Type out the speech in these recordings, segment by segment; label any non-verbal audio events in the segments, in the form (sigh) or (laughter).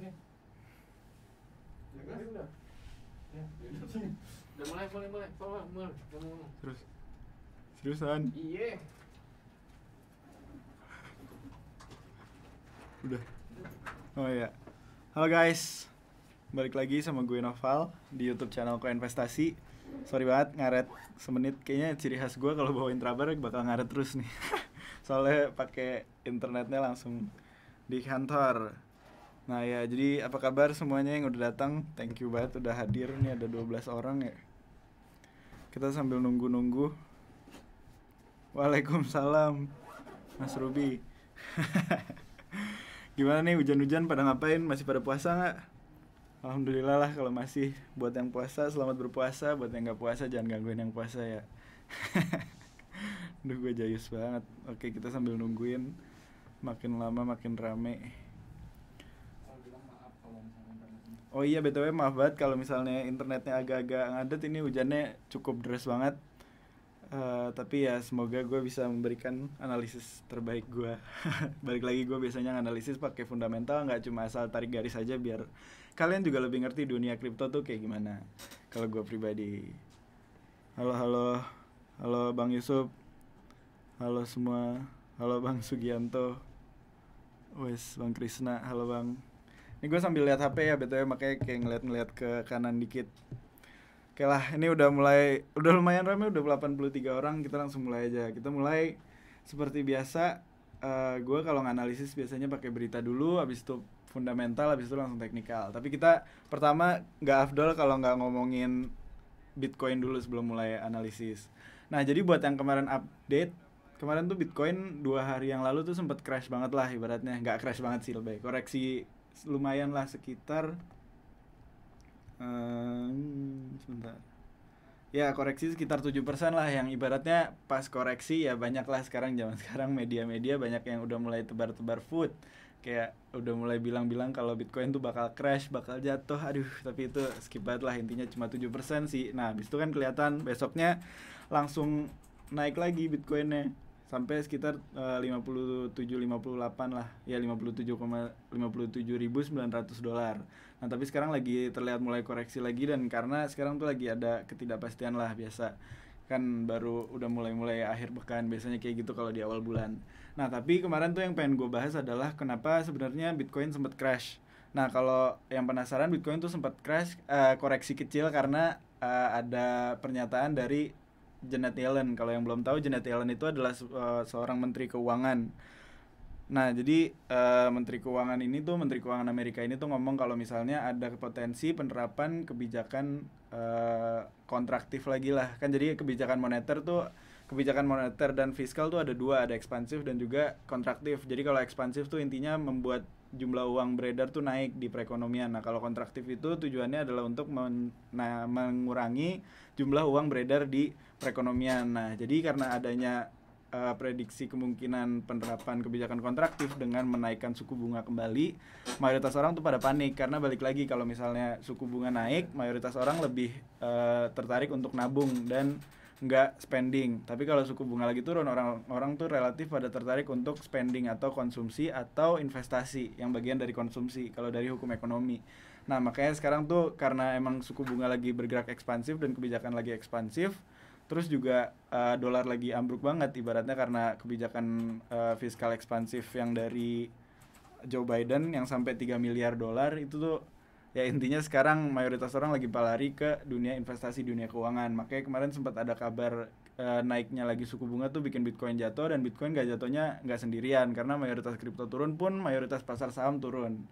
Ya, ya, terus. Seriusan? Iya. Udah. Oh ya. Halo guys. Balik lagi sama gue Noval di YouTube channel Ko Investasi. Sorry banget ngaret semenit kayaknya ciri khas gue kalau bawain traber bakal ngaret terus nih. (laughs) Soalnya pakai internetnya langsung di kantor. Nah ya, jadi apa kabar semuanya yang udah datang? Thank you banget udah hadir. Nih ada 12 orang ya. Kita sambil nunggu-nunggu. Waalaikumsalam. Mas Ruby. (laughs) Gimana nih hujan-hujan pada ngapain? Masih pada puasa nggak? Alhamdulillah lah kalau masih buat yang puasa selamat berpuasa, buat yang nggak puasa jangan gangguin yang puasa ya. (laughs) Duh gue jayus banget. Oke, kita sambil nungguin makin lama makin rame. Oh iya btw maaf banget kalau misalnya internetnya agak-agak ngadet ini hujannya cukup deras banget. Uh, tapi ya semoga gue bisa memberikan analisis terbaik gue. (laughs) Balik lagi gue biasanya analisis pakai fundamental nggak cuma asal tarik garis aja biar kalian juga lebih ngerti dunia kripto tuh kayak gimana. Kalau gue pribadi. Halo halo halo Bang Yusuf. Halo semua. Halo Bang Sugianto. Wes Bang Krisna. Halo Bang ini gue sambil lihat HP ya btw makanya kayak ngeliat-ngeliat ke kanan dikit. Oke lah, ini udah mulai udah lumayan ramai udah 83 orang, kita langsung mulai aja. Kita mulai seperti biasa uh, eh, gue kalau nganalisis biasanya pakai berita dulu habis itu fundamental habis itu langsung teknikal. Tapi kita pertama nggak afdol kalau nggak ngomongin Bitcoin dulu sebelum mulai analisis. Nah, jadi buat yang kemarin update kemarin tuh Bitcoin dua hari yang lalu tuh sempat crash banget lah ibaratnya nggak crash banget sih lebih koreksi lumayan lah sekitar um, sebentar ya koreksi sekitar tujuh persen lah yang ibaratnya pas koreksi ya banyak lah sekarang zaman sekarang media-media banyak yang udah mulai tebar-tebar food kayak udah mulai bilang-bilang kalau Bitcoin tuh bakal crash, bakal jatuh. Aduh, tapi itu skip banget lah intinya cuma tujuh persen sih. Nah, habis itu kan kelihatan besoknya langsung naik lagi Bitcoinnya sampai sekitar uh, 57 58 lah ya 57,57 ratus dolar nah tapi sekarang lagi terlihat mulai koreksi lagi dan karena sekarang tuh lagi ada ketidakpastian lah biasa kan baru udah mulai-mulai akhir pekan biasanya kayak gitu kalau di awal bulan. Nah tapi kemarin tuh yang pengen gue bahas adalah kenapa sebenarnya Bitcoin sempat crash. Nah kalau yang penasaran Bitcoin tuh sempat crash uh, koreksi kecil karena uh, ada pernyataan dari Janet Yellen. Kalau yang belum tahu Janet Yellen itu adalah uh, seorang menteri keuangan. Nah, jadi uh, Menteri Keuangan ini tuh Menteri Keuangan Amerika ini tuh ngomong kalau misalnya ada potensi penerapan kebijakan uh, kontraktif lagi lah. Kan jadi kebijakan moneter tuh kebijakan moneter dan fiskal tuh ada dua, ada ekspansif dan juga kontraktif. Jadi kalau ekspansif tuh intinya membuat jumlah uang beredar tuh naik di perekonomian. Nah, kalau kontraktif itu tujuannya adalah untuk men nah, mengurangi jumlah uang beredar di perekonomian. Nah, jadi karena adanya uh, prediksi kemungkinan penerapan kebijakan kontraktif dengan menaikkan suku bunga kembali, mayoritas orang tuh pada panik karena balik lagi kalau misalnya suku bunga naik, mayoritas orang lebih uh, tertarik untuk nabung dan nggak spending. Tapi kalau suku bunga lagi turun, orang-orang tuh relatif pada tertarik untuk spending atau konsumsi atau investasi yang bagian dari konsumsi kalau dari hukum ekonomi. Nah, makanya sekarang tuh karena emang suku bunga lagi bergerak ekspansif dan kebijakan lagi ekspansif, terus juga uh, dolar lagi ambruk banget ibaratnya karena kebijakan uh, fiskal ekspansif yang dari Joe Biden yang sampai 3 miliar dolar itu tuh ya intinya sekarang mayoritas orang lagi pelari ke dunia investasi dunia keuangan makanya kemarin sempat ada kabar e, naiknya lagi suku bunga tuh bikin bitcoin jatuh dan bitcoin gak jatuhnya nggak sendirian karena mayoritas kripto turun pun mayoritas pasar saham turun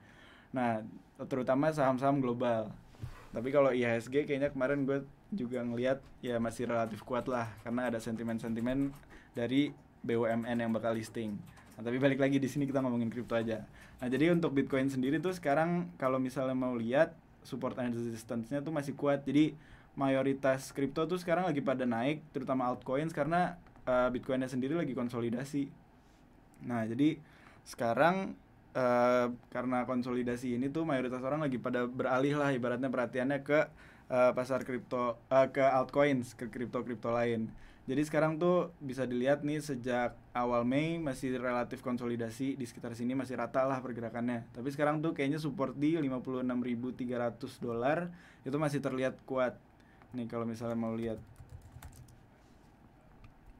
nah terutama saham-saham global tapi kalau IHSG kayaknya kemarin gue juga ngelihat ya masih relatif kuat lah karena ada sentimen-sentimen dari BUMN yang bakal listing Nah, tapi balik lagi di sini kita ngomongin kripto aja. Nah, jadi untuk Bitcoin sendiri tuh sekarang kalau misalnya mau lihat support and resistance-nya tuh masih kuat. Jadi mayoritas kripto tuh sekarang lagi pada naik, terutama altcoins karena uh, Bitcoinnya sendiri lagi konsolidasi. Nah, jadi sekarang uh, karena konsolidasi ini tuh mayoritas orang lagi pada beralih lah ibaratnya perhatiannya ke uh, pasar kripto uh, ke altcoins, ke kripto-kripto lain. Jadi sekarang tuh bisa dilihat nih sejak awal Mei masih relatif konsolidasi di sekitar sini masih rata lah pergerakannya. Tapi sekarang tuh kayaknya support di 56.300 dolar itu masih terlihat kuat. Nih kalau misalnya mau lihat.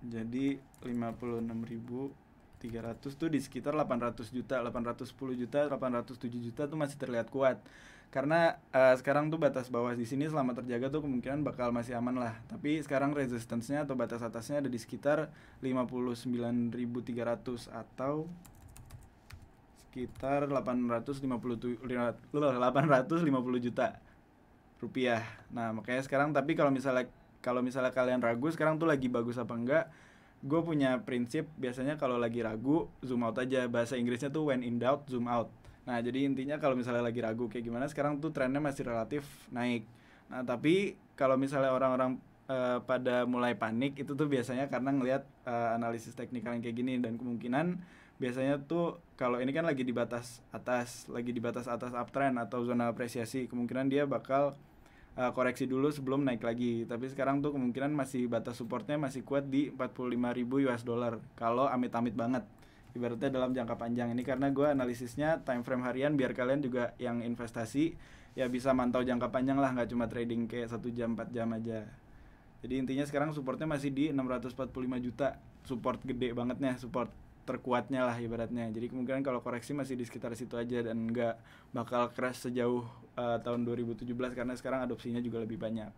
Jadi 56.300 tuh di sekitar 800 juta, 810 juta, 807 juta tuh masih terlihat kuat karena uh, sekarang tuh batas bawah di sini selama terjaga tuh kemungkinan bakal masih aman lah tapi sekarang resistance-nya atau batas atasnya ada di sekitar 59.300 atau sekitar 850 850 (laughs) juta rupiah nah makanya sekarang tapi kalau misalnya kalau misalnya kalian ragu sekarang tuh lagi bagus apa enggak gue punya prinsip biasanya kalau lagi ragu zoom out aja bahasa Inggrisnya tuh when in doubt zoom out Nah, jadi intinya kalau misalnya lagi ragu kayak gimana sekarang tuh trennya masih relatif naik. Nah, tapi kalau misalnya orang-orang uh, pada mulai panik itu tuh biasanya karena ngelihat uh, analisis teknikal yang kayak gini dan kemungkinan biasanya tuh kalau ini kan lagi di batas atas, lagi di batas atas uptrend atau zona apresiasi, kemungkinan dia bakal uh, koreksi dulu sebelum naik lagi. Tapi sekarang tuh kemungkinan masih batas supportnya masih kuat di 45.000 US dollar kalau amit-amit banget ibaratnya dalam jangka panjang ini karena gue analisisnya time frame harian biar kalian juga yang investasi ya bisa mantau jangka panjang lah nggak cuma trading kayak satu jam 4 jam aja jadi intinya sekarang supportnya masih di 645 juta support gede bangetnya support terkuatnya lah ibaratnya jadi kemungkinan kalau koreksi masih di sekitar situ aja dan nggak bakal crash sejauh uh, tahun 2017 karena sekarang adopsinya juga lebih banyak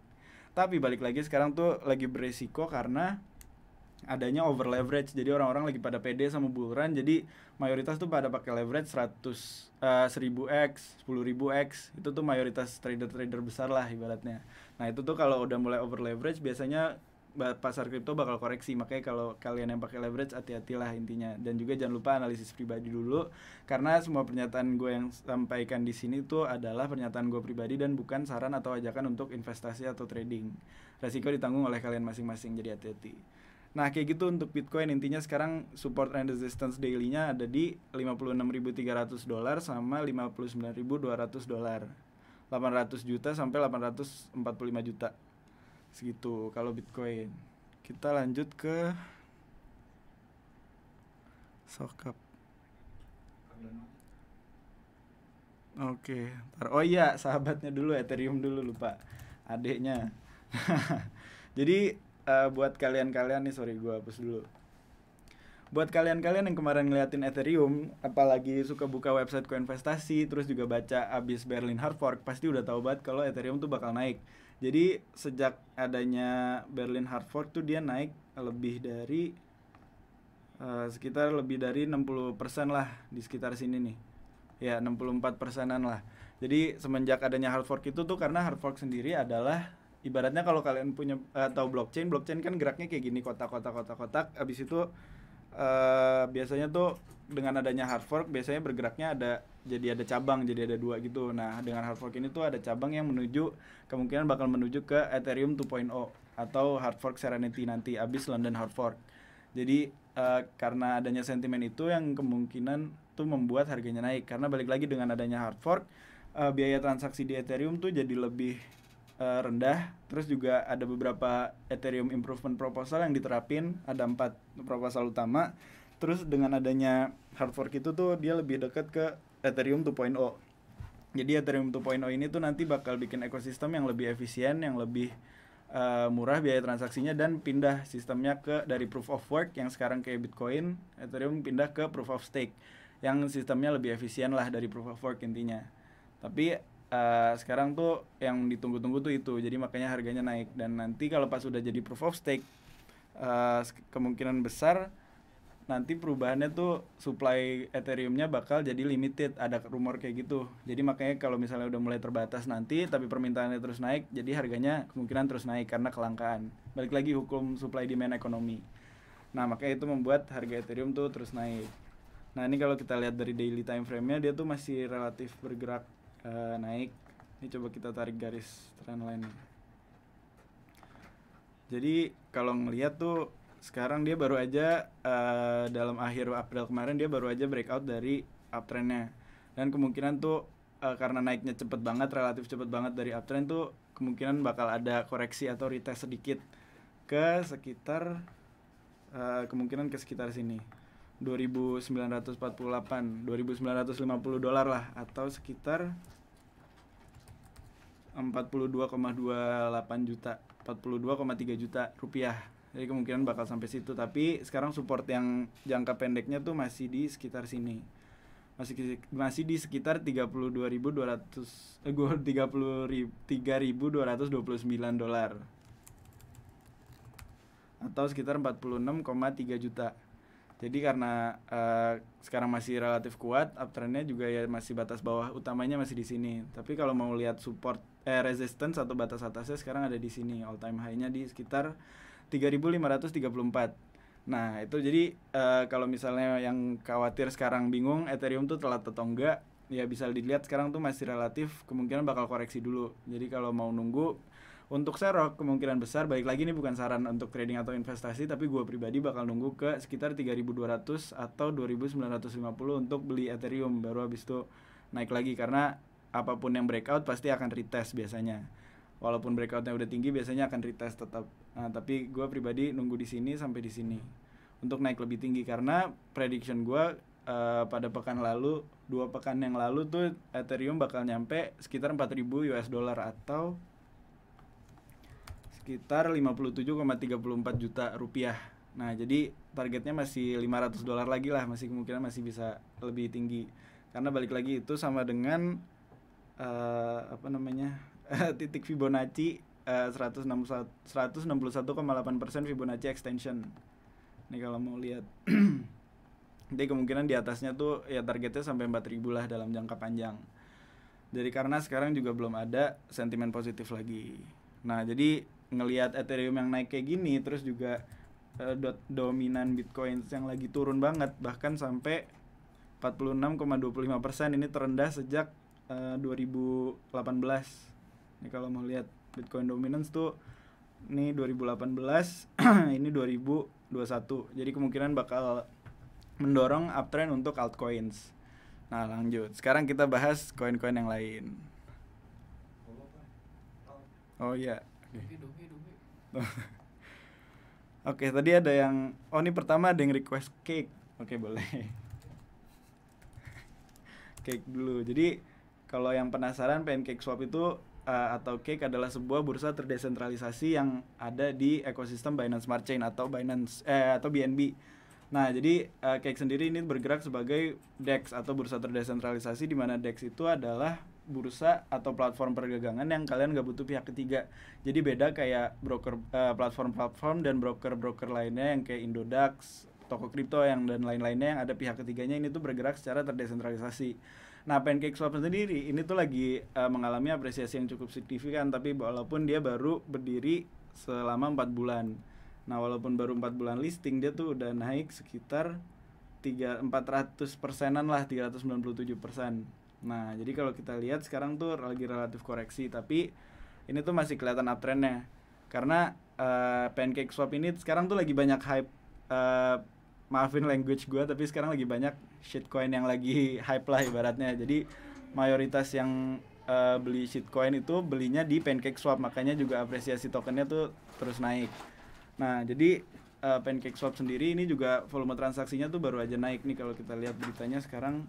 tapi balik lagi sekarang tuh lagi beresiko karena adanya over leverage. Jadi orang-orang lagi pada pede sama buluran jadi mayoritas tuh pada pakai leverage 100 uh, 1000x, ribu x Itu tuh mayoritas trader-trader besar lah ibaratnya. Nah, itu tuh kalau udah mulai over leverage biasanya pasar kripto bakal koreksi makanya kalau kalian yang pakai leverage hati-hatilah intinya dan juga jangan lupa analisis pribadi dulu karena semua pernyataan gue yang sampaikan di sini tuh adalah pernyataan gue pribadi dan bukan saran atau ajakan untuk investasi atau trading resiko ditanggung oleh kalian masing-masing jadi hati-hati Nah, kayak gitu untuk Bitcoin intinya sekarang support and resistance dailynya ada di 56.300 dolar sama 59.200 dolar. 800 juta sampai 845 juta. Segitu kalau Bitcoin. Kita lanjut ke Sokap. Oke, okay. oh iya sahabatnya dulu Ethereum dulu lupa adeknya. (laughs) Jadi uh, buat kalian-kalian nih sorry gue hapus dulu buat kalian-kalian yang kemarin ngeliatin Ethereum, apalagi suka buka website koinvestasi, terus juga baca abis Berlin Hard Fork, pasti udah tahu banget kalau Ethereum tuh bakal naik. Jadi sejak adanya Berlin Hard Fork tuh dia naik lebih dari uh, sekitar lebih dari 60% lah di sekitar sini nih. Ya, 64 persenan lah. Jadi semenjak adanya hard fork itu tuh karena hard fork sendiri adalah ibaratnya kalau kalian punya atau eh, blockchain, blockchain kan geraknya kayak gini kotak-kotak kotak-kotak. Abis itu uh, biasanya tuh dengan adanya hard fork biasanya bergeraknya ada jadi ada cabang, jadi ada dua gitu. Nah dengan hard fork ini tuh ada cabang yang menuju kemungkinan bakal menuju ke Ethereum 2.0 atau hard fork Serenity nanti abis London hard fork. Jadi uh, karena adanya sentimen itu yang kemungkinan tuh membuat harganya naik karena balik lagi dengan adanya hard fork uh, biaya transaksi di Ethereum tuh jadi lebih Eh, rendah. Terus juga ada beberapa Ethereum improvement proposal yang diterapin, ada empat proposal utama. Terus dengan adanya hard fork itu tuh dia lebih dekat ke Ethereum 2.0. Jadi Ethereum 2.0 ini tuh nanti bakal bikin ekosistem yang lebih efisien, yang lebih uh, murah biaya transaksinya dan pindah sistemnya ke dari proof of work yang sekarang kayak Bitcoin, Ethereum pindah ke proof of stake yang sistemnya lebih efisien lah dari proof of work intinya. Tapi Eh, sekarang tuh yang ditunggu-tunggu tuh itu jadi makanya harganya naik dan nanti kalau pas sudah jadi proof of stake uh, kemungkinan besar nanti perubahannya tuh supply Ethereumnya bakal jadi limited ada rumor kayak gitu jadi makanya kalau misalnya udah mulai terbatas nanti tapi permintaannya terus naik jadi harganya kemungkinan terus naik karena kelangkaan balik lagi hukum supply demand ekonomi nah makanya itu membuat harga Ethereum tuh terus naik nah ini kalau kita lihat dari daily time frame-nya dia tuh masih relatif bergerak uh, naik ini coba kita tarik garis trend line jadi kalau ngelihat tuh sekarang dia baru aja uh, dalam akhir April kemarin dia baru aja breakout dari uptrendnya dan kemungkinan tuh uh, karena naiknya cepet banget relatif cepet banget dari uptrend tuh kemungkinan bakal ada koreksi atau retest sedikit ke sekitar uh, kemungkinan ke sekitar sini 2948 2950 dolar lah atau sekitar 42,28 juta 42,3 juta rupiah jadi kemungkinan bakal sampai situ tapi sekarang support yang jangka pendeknya tuh masih di sekitar sini masih masih di sekitar 32.200 eh 33.229 dolar atau sekitar 46,3 juta jadi karena uh, sekarang masih relatif kuat, uptrendnya juga ya masih batas bawah utamanya masih di sini. Tapi kalau mau lihat support eh, resistance atau batas atasnya sekarang ada di sini all time high-nya di sekitar 3534. Nah, itu jadi uh, kalau misalnya yang khawatir sekarang bingung Ethereum tuh telat atau enggak, ya bisa dilihat sekarang tuh masih relatif kemungkinan bakal koreksi dulu. Jadi kalau mau nunggu untuk serok kemungkinan besar balik lagi ini bukan saran untuk trading atau investasi tapi gue pribadi bakal nunggu ke sekitar 3200 atau 2950 untuk beli Ethereum baru habis itu naik lagi karena apapun yang breakout pasti akan retest biasanya. Walaupun breakoutnya udah tinggi biasanya akan retest tetap. Nah, tapi gue pribadi nunggu di sini sampai di sini untuk naik lebih tinggi karena prediction gue uh, pada pekan lalu dua pekan yang lalu tuh Ethereum bakal nyampe sekitar 4000 US dollar atau sekitar 57,34 juta rupiah. Nah, jadi targetnya masih 500 dolar lagi lah, masih kemungkinan masih bisa lebih tinggi. Karena balik lagi itu sama dengan uh, apa namanya? (laughs) titik Fibonacci eh, uh, 161,8% Fibonacci extension. Ini kalau mau lihat. (clears throat) Jadi kemungkinan di atasnya tuh ya targetnya sampai 4000 lah dalam jangka panjang. Jadi karena sekarang juga belum ada sentimen positif lagi. Nah, jadi ngelihat Ethereum yang naik kayak gini terus juga uh, dot dominan Bitcoin yang lagi turun banget bahkan sampai 46,25% persen ini terendah sejak uh, eh, 2018. Ini kalau mau lihat Bitcoin dominance tuh ini 2018, (clears throat) ini 2021. Jadi kemungkinan bakal mendorong uptrend untuk altcoins. Nah, lanjut. Sekarang kita bahas koin-koin yang lain. Oh iya. Yeah. (laughs) Oke, tadi ada yang oh ini pertama ada yang request cake. Oke, boleh. (laughs) cake dulu. Jadi kalau yang penasaran pancake swap itu uh, atau cake adalah sebuah bursa terdesentralisasi yang ada di ekosistem Binance Smart Chain atau Binance eh atau BNB. Nah, jadi uh, Cake sendiri ini bergerak sebagai DEX atau bursa terdesentralisasi di mana DEX itu adalah bursa atau platform perdagangan yang kalian nggak butuh pihak ketiga. Jadi beda kayak broker eh, platform-platform uh, dan broker-broker lainnya yang kayak Indodax, toko kripto yang dan lain-lainnya yang ada pihak ketiganya ini tuh bergerak secara terdesentralisasi. Nah, Pancake Swap sendiri ini tuh lagi uh, mengalami apresiasi yang cukup signifikan tapi walaupun dia baru berdiri selama empat bulan. Nah, walaupun baru empat bulan listing dia tuh udah naik sekitar tiga empat ratus persenan lah, tiga ratus sembilan puluh tujuh persen Nah, jadi kalau kita lihat sekarang tuh lagi relatif koreksi, tapi ini tuh masih kelihatan uptrendnya. Karena uh, pancake swap ini sekarang tuh lagi banyak hype. Uh, maafin language gue, tapi sekarang lagi banyak shitcoin yang lagi (laughs) hype lah ibaratnya. Jadi mayoritas yang uh, beli shitcoin itu belinya di pancake swap, makanya juga apresiasi tokennya tuh terus naik. Nah, jadi uh, pancake swap sendiri ini juga volume transaksinya tuh baru aja naik nih kalau kita lihat beritanya sekarang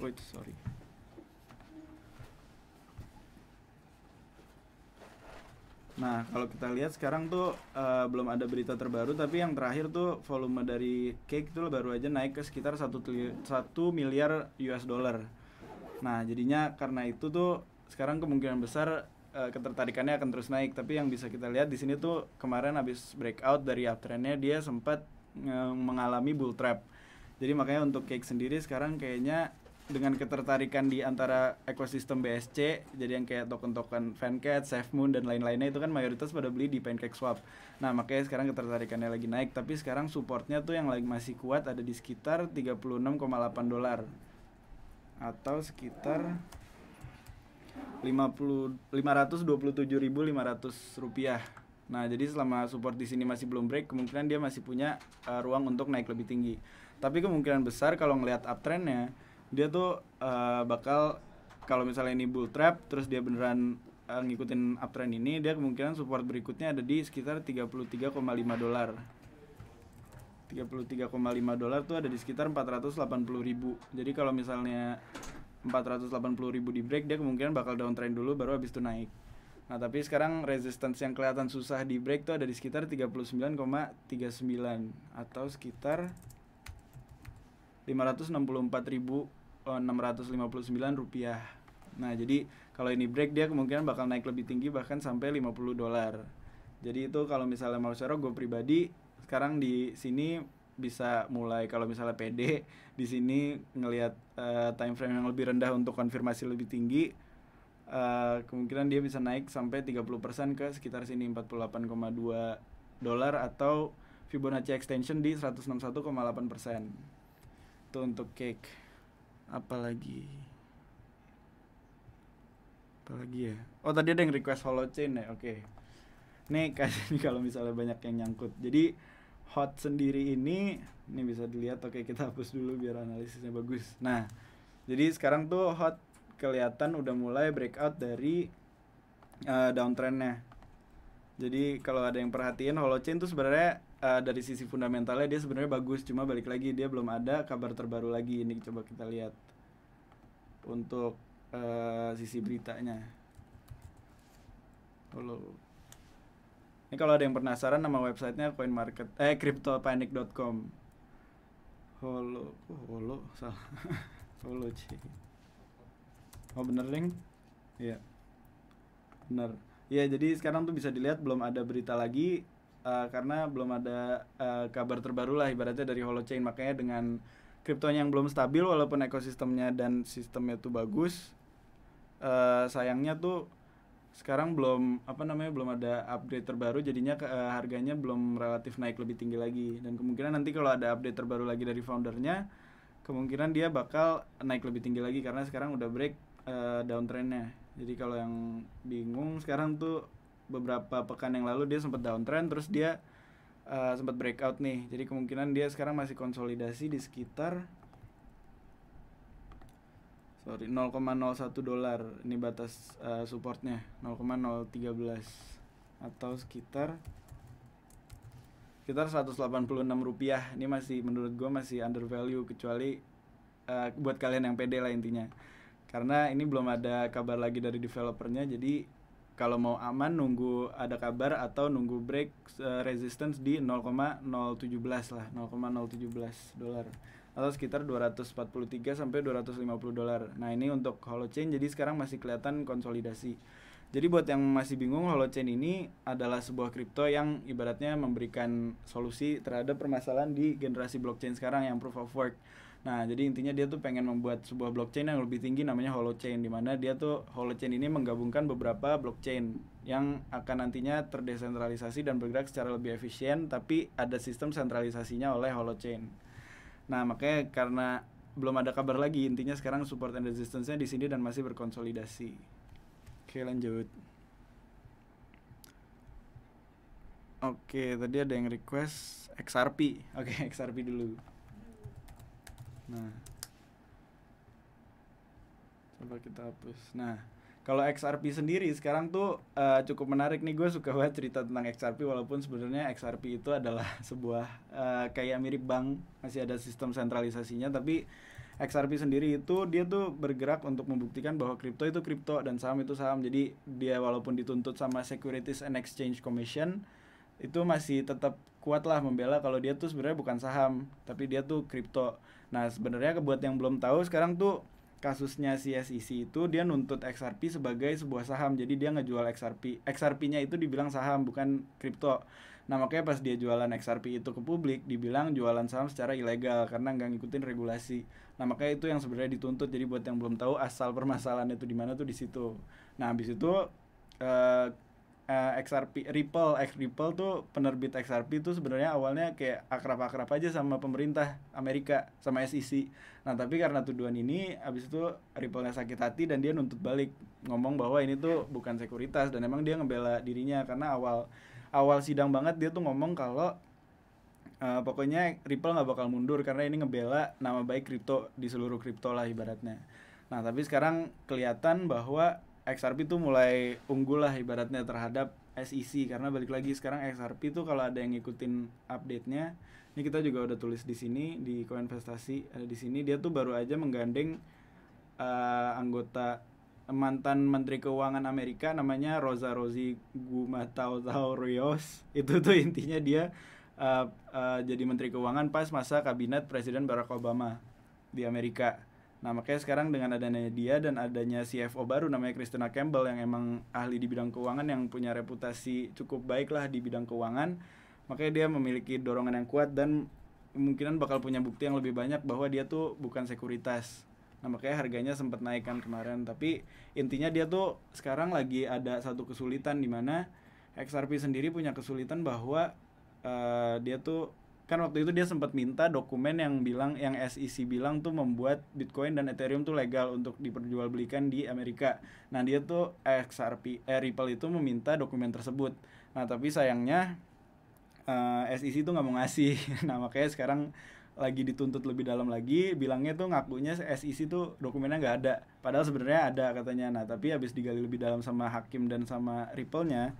wait oh, sorry Nah, kalau kita lihat sekarang tuh uh, belum ada berita terbaru, tapi yang terakhir tuh volume dari cake itu baru aja naik ke sekitar 1 satu miliar US dollar. Nah, jadinya karena itu tuh sekarang kemungkinan besar uh, ketertarikannya akan terus naik, tapi yang bisa kita lihat di sini tuh kemarin habis breakout dari uptrendnya dia sempat uh, mengalami bull trap. Jadi makanya untuk cake sendiri sekarang kayaknya dengan ketertarikan di antara ekosistem BSC jadi yang kayak token-token Fancat, SafeMoon dan lain-lainnya itu kan mayoritas pada beli di Pancake Swap. Nah, makanya sekarang ketertarikannya lagi naik tapi sekarang supportnya tuh yang lagi masih kuat ada di sekitar 36,8 dolar atau sekitar 50 527.500 rupiah. Nah, jadi selama support di sini masih belum break, kemungkinan dia masih punya uh, ruang untuk naik lebih tinggi. Tapi kemungkinan besar kalau ngelihat uptrendnya dia tuh uh, bakal kalau misalnya ini bull trap terus dia beneran uh, ngikutin uptrend ini dia kemungkinan support berikutnya ada di sekitar 33,5 dolar 33,5 dolar tuh ada di sekitar 480 ribu jadi kalau misalnya 480 ribu di break dia kemungkinan bakal downtrend dulu baru habis itu naik nah tapi sekarang resistance yang kelihatan susah di break tuh ada di sekitar 39,39 atau sekitar 564 ribu 659 eh, rupiah. Nah, jadi kalau ini break dia kemungkinan bakal naik lebih tinggi bahkan sampai 50 dolar. Jadi itu kalau misalnya mau share gue pribadi sekarang di sini bisa mulai kalau misalnya PD di sini ngelihat uh, time frame yang lebih rendah untuk konfirmasi lebih tinggi uh, kemungkinan dia bisa naik sampai 30% ke sekitar sini 48,2 dolar atau Fibonacci extension di 161,8%. Itu untuk cake apalagi apalagi ya oh tadi ada yang request chain ya oke okay. nih (laughs) kasih nih kalau misalnya banyak yang nyangkut jadi hot sendiri ini ini bisa dilihat oke kita hapus dulu biar analisisnya bagus nah jadi sekarang tuh hot kelihatan udah mulai breakout dari uh, downtrendnya jadi kalau ada yang perhatiin holochain tuh sebenarnya uh, dari sisi fundamentalnya dia sebenarnya bagus cuma balik lagi dia belum ada kabar terbaru lagi ini coba kita lihat untuk uh, sisi beritanya halo ini kalau ada yang penasaran nama websitenya coin market eh cryptopanic.com holo oh, holo salah holo (laughs) sih oh bener ding iya yeah. bener Iya, jadi sekarang tuh bisa dilihat belum ada berita lagi uh, karena belum ada uh, kabar terbaru lah ibaratnya dari holochain makanya dengan kriptonya yang belum stabil walaupun ekosistemnya dan sistemnya tuh bagus uh, sayangnya tuh sekarang belum apa namanya belum ada update terbaru jadinya uh, harganya belum relatif naik lebih tinggi lagi dan kemungkinan nanti kalau ada update terbaru lagi dari foundernya kemungkinan dia bakal naik lebih tinggi lagi karena sekarang udah break uh, downtrendnya jadi kalau yang bingung sekarang tuh beberapa pekan yang lalu dia sempat downtrend terus dia uh, eh, sempat breakout nih. Jadi kemungkinan dia sekarang masih konsolidasi di sekitar sorry 0,01 dolar ini batas uh, supportnya 0,013 atau sekitar sekitar 186 rupiah ini masih menurut gue masih under value kecuali uh, buat kalian yang pede lah intinya karena ini belum ada kabar lagi dari developernya jadi kalau mau aman nunggu ada kabar atau nunggu break uh, resistance di 0,017 lah 0,017 dolar atau sekitar 243 sampai 250 dolar. Nah, ini untuk holochain jadi sekarang masih kelihatan konsolidasi. Jadi buat yang masih bingung holochain ini adalah sebuah kripto yang ibaratnya memberikan solusi terhadap permasalahan di generasi blockchain sekarang yang proof of work. Nah, jadi intinya dia tuh pengen membuat sebuah blockchain yang lebih tinggi namanya holochain di mana dia tuh holochain ini menggabungkan beberapa blockchain yang akan nantinya terdesentralisasi dan bergerak secara lebih efisien tapi ada sistem sentralisasinya oleh holochain. Nah, makanya karena belum ada kabar lagi, intinya sekarang support and resistance-nya di sini dan masih berkonsolidasi. Oke, lanjut. Oke, tadi ada yang request XRP. Oke, XRP dulu. Nah. Coba kita hapus. Nah, kalau XRP sendiri sekarang tuh uh, cukup menarik nih gue suka banget cerita tentang XRP walaupun sebenarnya XRP itu adalah (laughs) sebuah uh, kayak mirip bank masih ada sistem sentralisasinya tapi XRP sendiri itu dia tuh bergerak untuk membuktikan bahwa kripto itu kripto dan saham itu saham jadi dia walaupun dituntut sama Securities and Exchange Commission itu masih tetap kuatlah membela kalau dia tuh sebenarnya bukan saham tapi dia tuh kripto nah sebenarnya buat yang belum tahu sekarang tuh kasusnya si SEC itu dia nuntut XRP sebagai sebuah saham jadi dia ngejual XRP XRP-nya itu dibilang saham bukan kripto nah makanya pas dia jualan XRP itu ke publik dibilang jualan saham secara ilegal karena nggak ngikutin regulasi nah makanya itu yang sebenarnya dituntut jadi buat yang belum tahu asal permasalahan itu di mana tuh di situ nah habis itu eh, uh, eh, XRP Ripple X Ripple tuh penerbit XRP tuh sebenarnya awalnya kayak akrab-akrab aja sama pemerintah Amerika sama SEC. Nah, tapi karena tuduhan ini abis itu Ripple-nya sakit hati dan dia nuntut balik ngomong bahwa ini tuh bukan sekuritas dan emang dia ngebela dirinya karena awal awal sidang banget dia tuh ngomong kalau uh, pokoknya Ripple nggak bakal mundur karena ini ngebela nama baik kripto di seluruh kripto lah ibaratnya. Nah, tapi sekarang kelihatan bahwa XRP tuh mulai unggul lah ibaratnya terhadap SEC karena balik lagi sekarang XRP tuh kalau ada yang ngikutin update-nya ini kita juga udah tulis di sini di koinvestasi ada di sini dia tuh baru aja menggandeng uh, anggota mantan Menteri Keuangan Amerika namanya Rosa Rosi Gumatautau Rios (laughs) itu tuh intinya dia uh, uh, jadi Menteri Keuangan pas masa kabinet Presiden Barack Obama di Amerika Nah makanya sekarang dengan adanya dia dan adanya CFO baru namanya Christina Campbell yang emang ahli di bidang keuangan yang punya reputasi cukup baik lah di bidang keuangan makanya dia memiliki dorongan yang kuat dan kemungkinan bakal punya bukti yang lebih banyak bahwa dia tuh bukan sekuritas. Nah makanya harganya sempat naikkan kemarin tapi intinya dia tuh sekarang lagi ada satu kesulitan di mana XRP sendiri punya kesulitan bahwa uh, dia tuh kan waktu itu dia sempat minta dokumen yang bilang yang SEC bilang tuh membuat Bitcoin dan Ethereum tuh legal untuk diperjualbelikan di Amerika. Nah, dia tuh XRP eh, Ripple itu meminta dokumen tersebut. Nah, tapi sayangnya uh, eh, SEC tuh nggak mau ngasih. (laughs) nah, makanya sekarang lagi dituntut lebih dalam lagi bilangnya tuh ngakunya SEC tuh dokumennya nggak ada padahal sebenarnya ada katanya nah tapi habis digali lebih dalam sama hakim dan sama Ripple-nya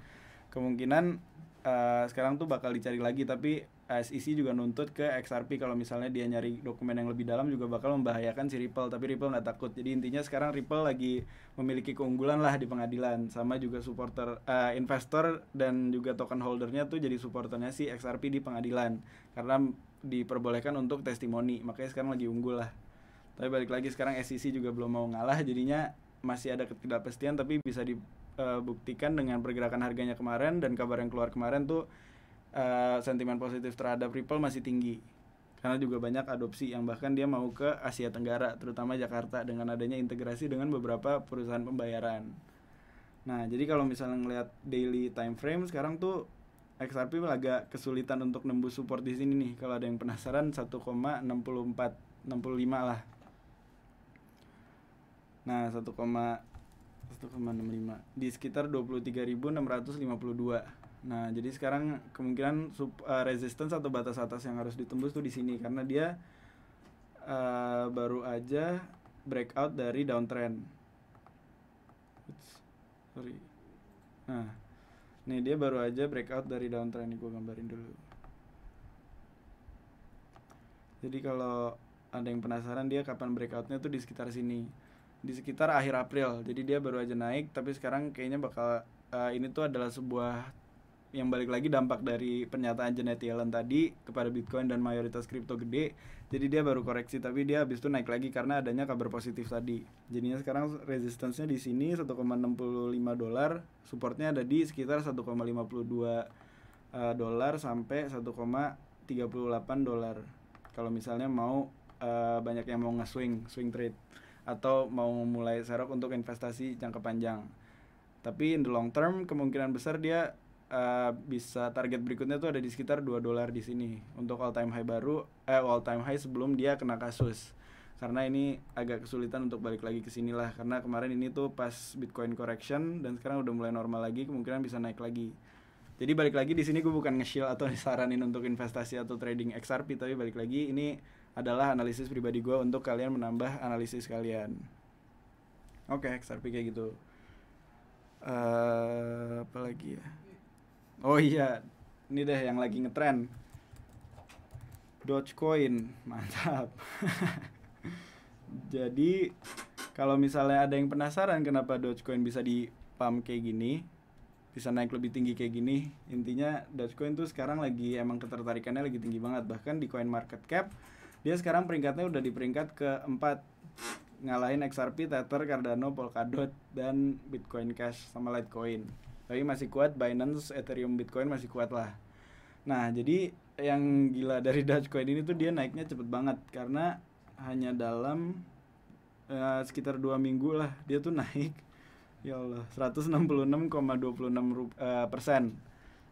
kemungkinan uh, sekarang tuh bakal dicari lagi tapi SEC juga nuntut ke XRP kalau misalnya dia nyari dokumen yang lebih dalam juga bakal membahayakan si Ripple tapi Ripple nggak takut jadi intinya sekarang Ripple lagi memiliki keunggulan lah di pengadilan sama juga supporter uh, investor dan juga token holdernya tuh jadi supporternya si XRP di pengadilan karena diperbolehkan untuk testimoni makanya sekarang lagi unggul lah tapi balik lagi sekarang SEC juga belum mau ngalah jadinya masih ada ketidakpastian tapi bisa dibuktikan eh, dengan pergerakan harganya kemarin dan kabar yang keluar kemarin tuh uh, sentimen positif terhadap Ripple masih tinggi karena juga banyak adopsi yang bahkan dia mau ke Asia Tenggara terutama Jakarta dengan adanya integrasi dengan beberapa perusahaan pembayaran. Nah, jadi kalau misalnya ngelihat daily time frame sekarang tuh XRP agak kesulitan untuk nembus support di sini nih. Kalau ada yang penasaran 1,64 65 lah. Nah, 1,1,65 di sekitar 23.652. Nah, jadi sekarang kemungkinan sub, uh, eh, resistance atau batas atas yang harus ditembus tuh di sini karena dia uh, baru aja breakout dari downtrend. sorry. Nah, ini dia baru aja breakout dari downtrend nih gue gambarin dulu. Jadi kalau ada yang penasaran dia kapan breakoutnya tuh di sekitar sini, di sekitar akhir April. Jadi dia baru aja naik, tapi sekarang kayaknya bakal uh, ini tuh adalah sebuah yang balik lagi dampak dari pernyataan Janet Yellen tadi kepada Bitcoin dan mayoritas kripto gede. Jadi dia baru koreksi tapi dia habis itu naik lagi karena adanya kabar positif tadi. Jadinya sekarang resistance di sini 1,65 dolar, supportnya ada di sekitar 1,52 eh, dolar sampai 1,38 dolar. Kalau misalnya mau eh, banyak yang mau nge-swing, swing trade atau mau mulai serok untuk investasi jangka panjang. Tapi in the long term kemungkinan besar dia Eh, bisa target berikutnya tuh ada di sekitar 2 dolar di sini untuk all time high baru eh all time high sebelum dia kena kasus karena ini agak kesulitan untuk balik lagi ke lah karena kemarin ini tuh pas Bitcoin correction dan sekarang udah mulai normal lagi kemungkinan bisa naik lagi jadi balik lagi di sini gue bukan nge atau (laughs) saranin untuk investasi atau trading XRP tapi balik lagi ini adalah analisis pribadi gue untuk kalian menambah analisis kalian oke okay, XRP kayak gitu uh, apa lagi ya Oh iya, ini deh yang lagi ngetren. Dogecoin, mantap. (laughs) Jadi kalau misalnya ada yang penasaran kenapa Dogecoin bisa di pump kayak gini, bisa naik lebih tinggi kayak gini, intinya Dogecoin tuh sekarang lagi emang ketertarikannya lagi tinggi banget. Bahkan di Coin Market Cap dia sekarang peringkatnya udah di peringkat keempat ngalahin XRP, Tether, Cardano, Polkadot, dan Bitcoin Cash sama Litecoin tapi masih kuat Binance Ethereum Bitcoin masih kuat lah nah jadi yang gila dari (laughs) Dogecoin ini tuh dia naiknya cepet banget karena hanya dalam uh, sekitar dua minggu lah dia tuh naik (laughs) ya Allah 166,26 uh, eh, persen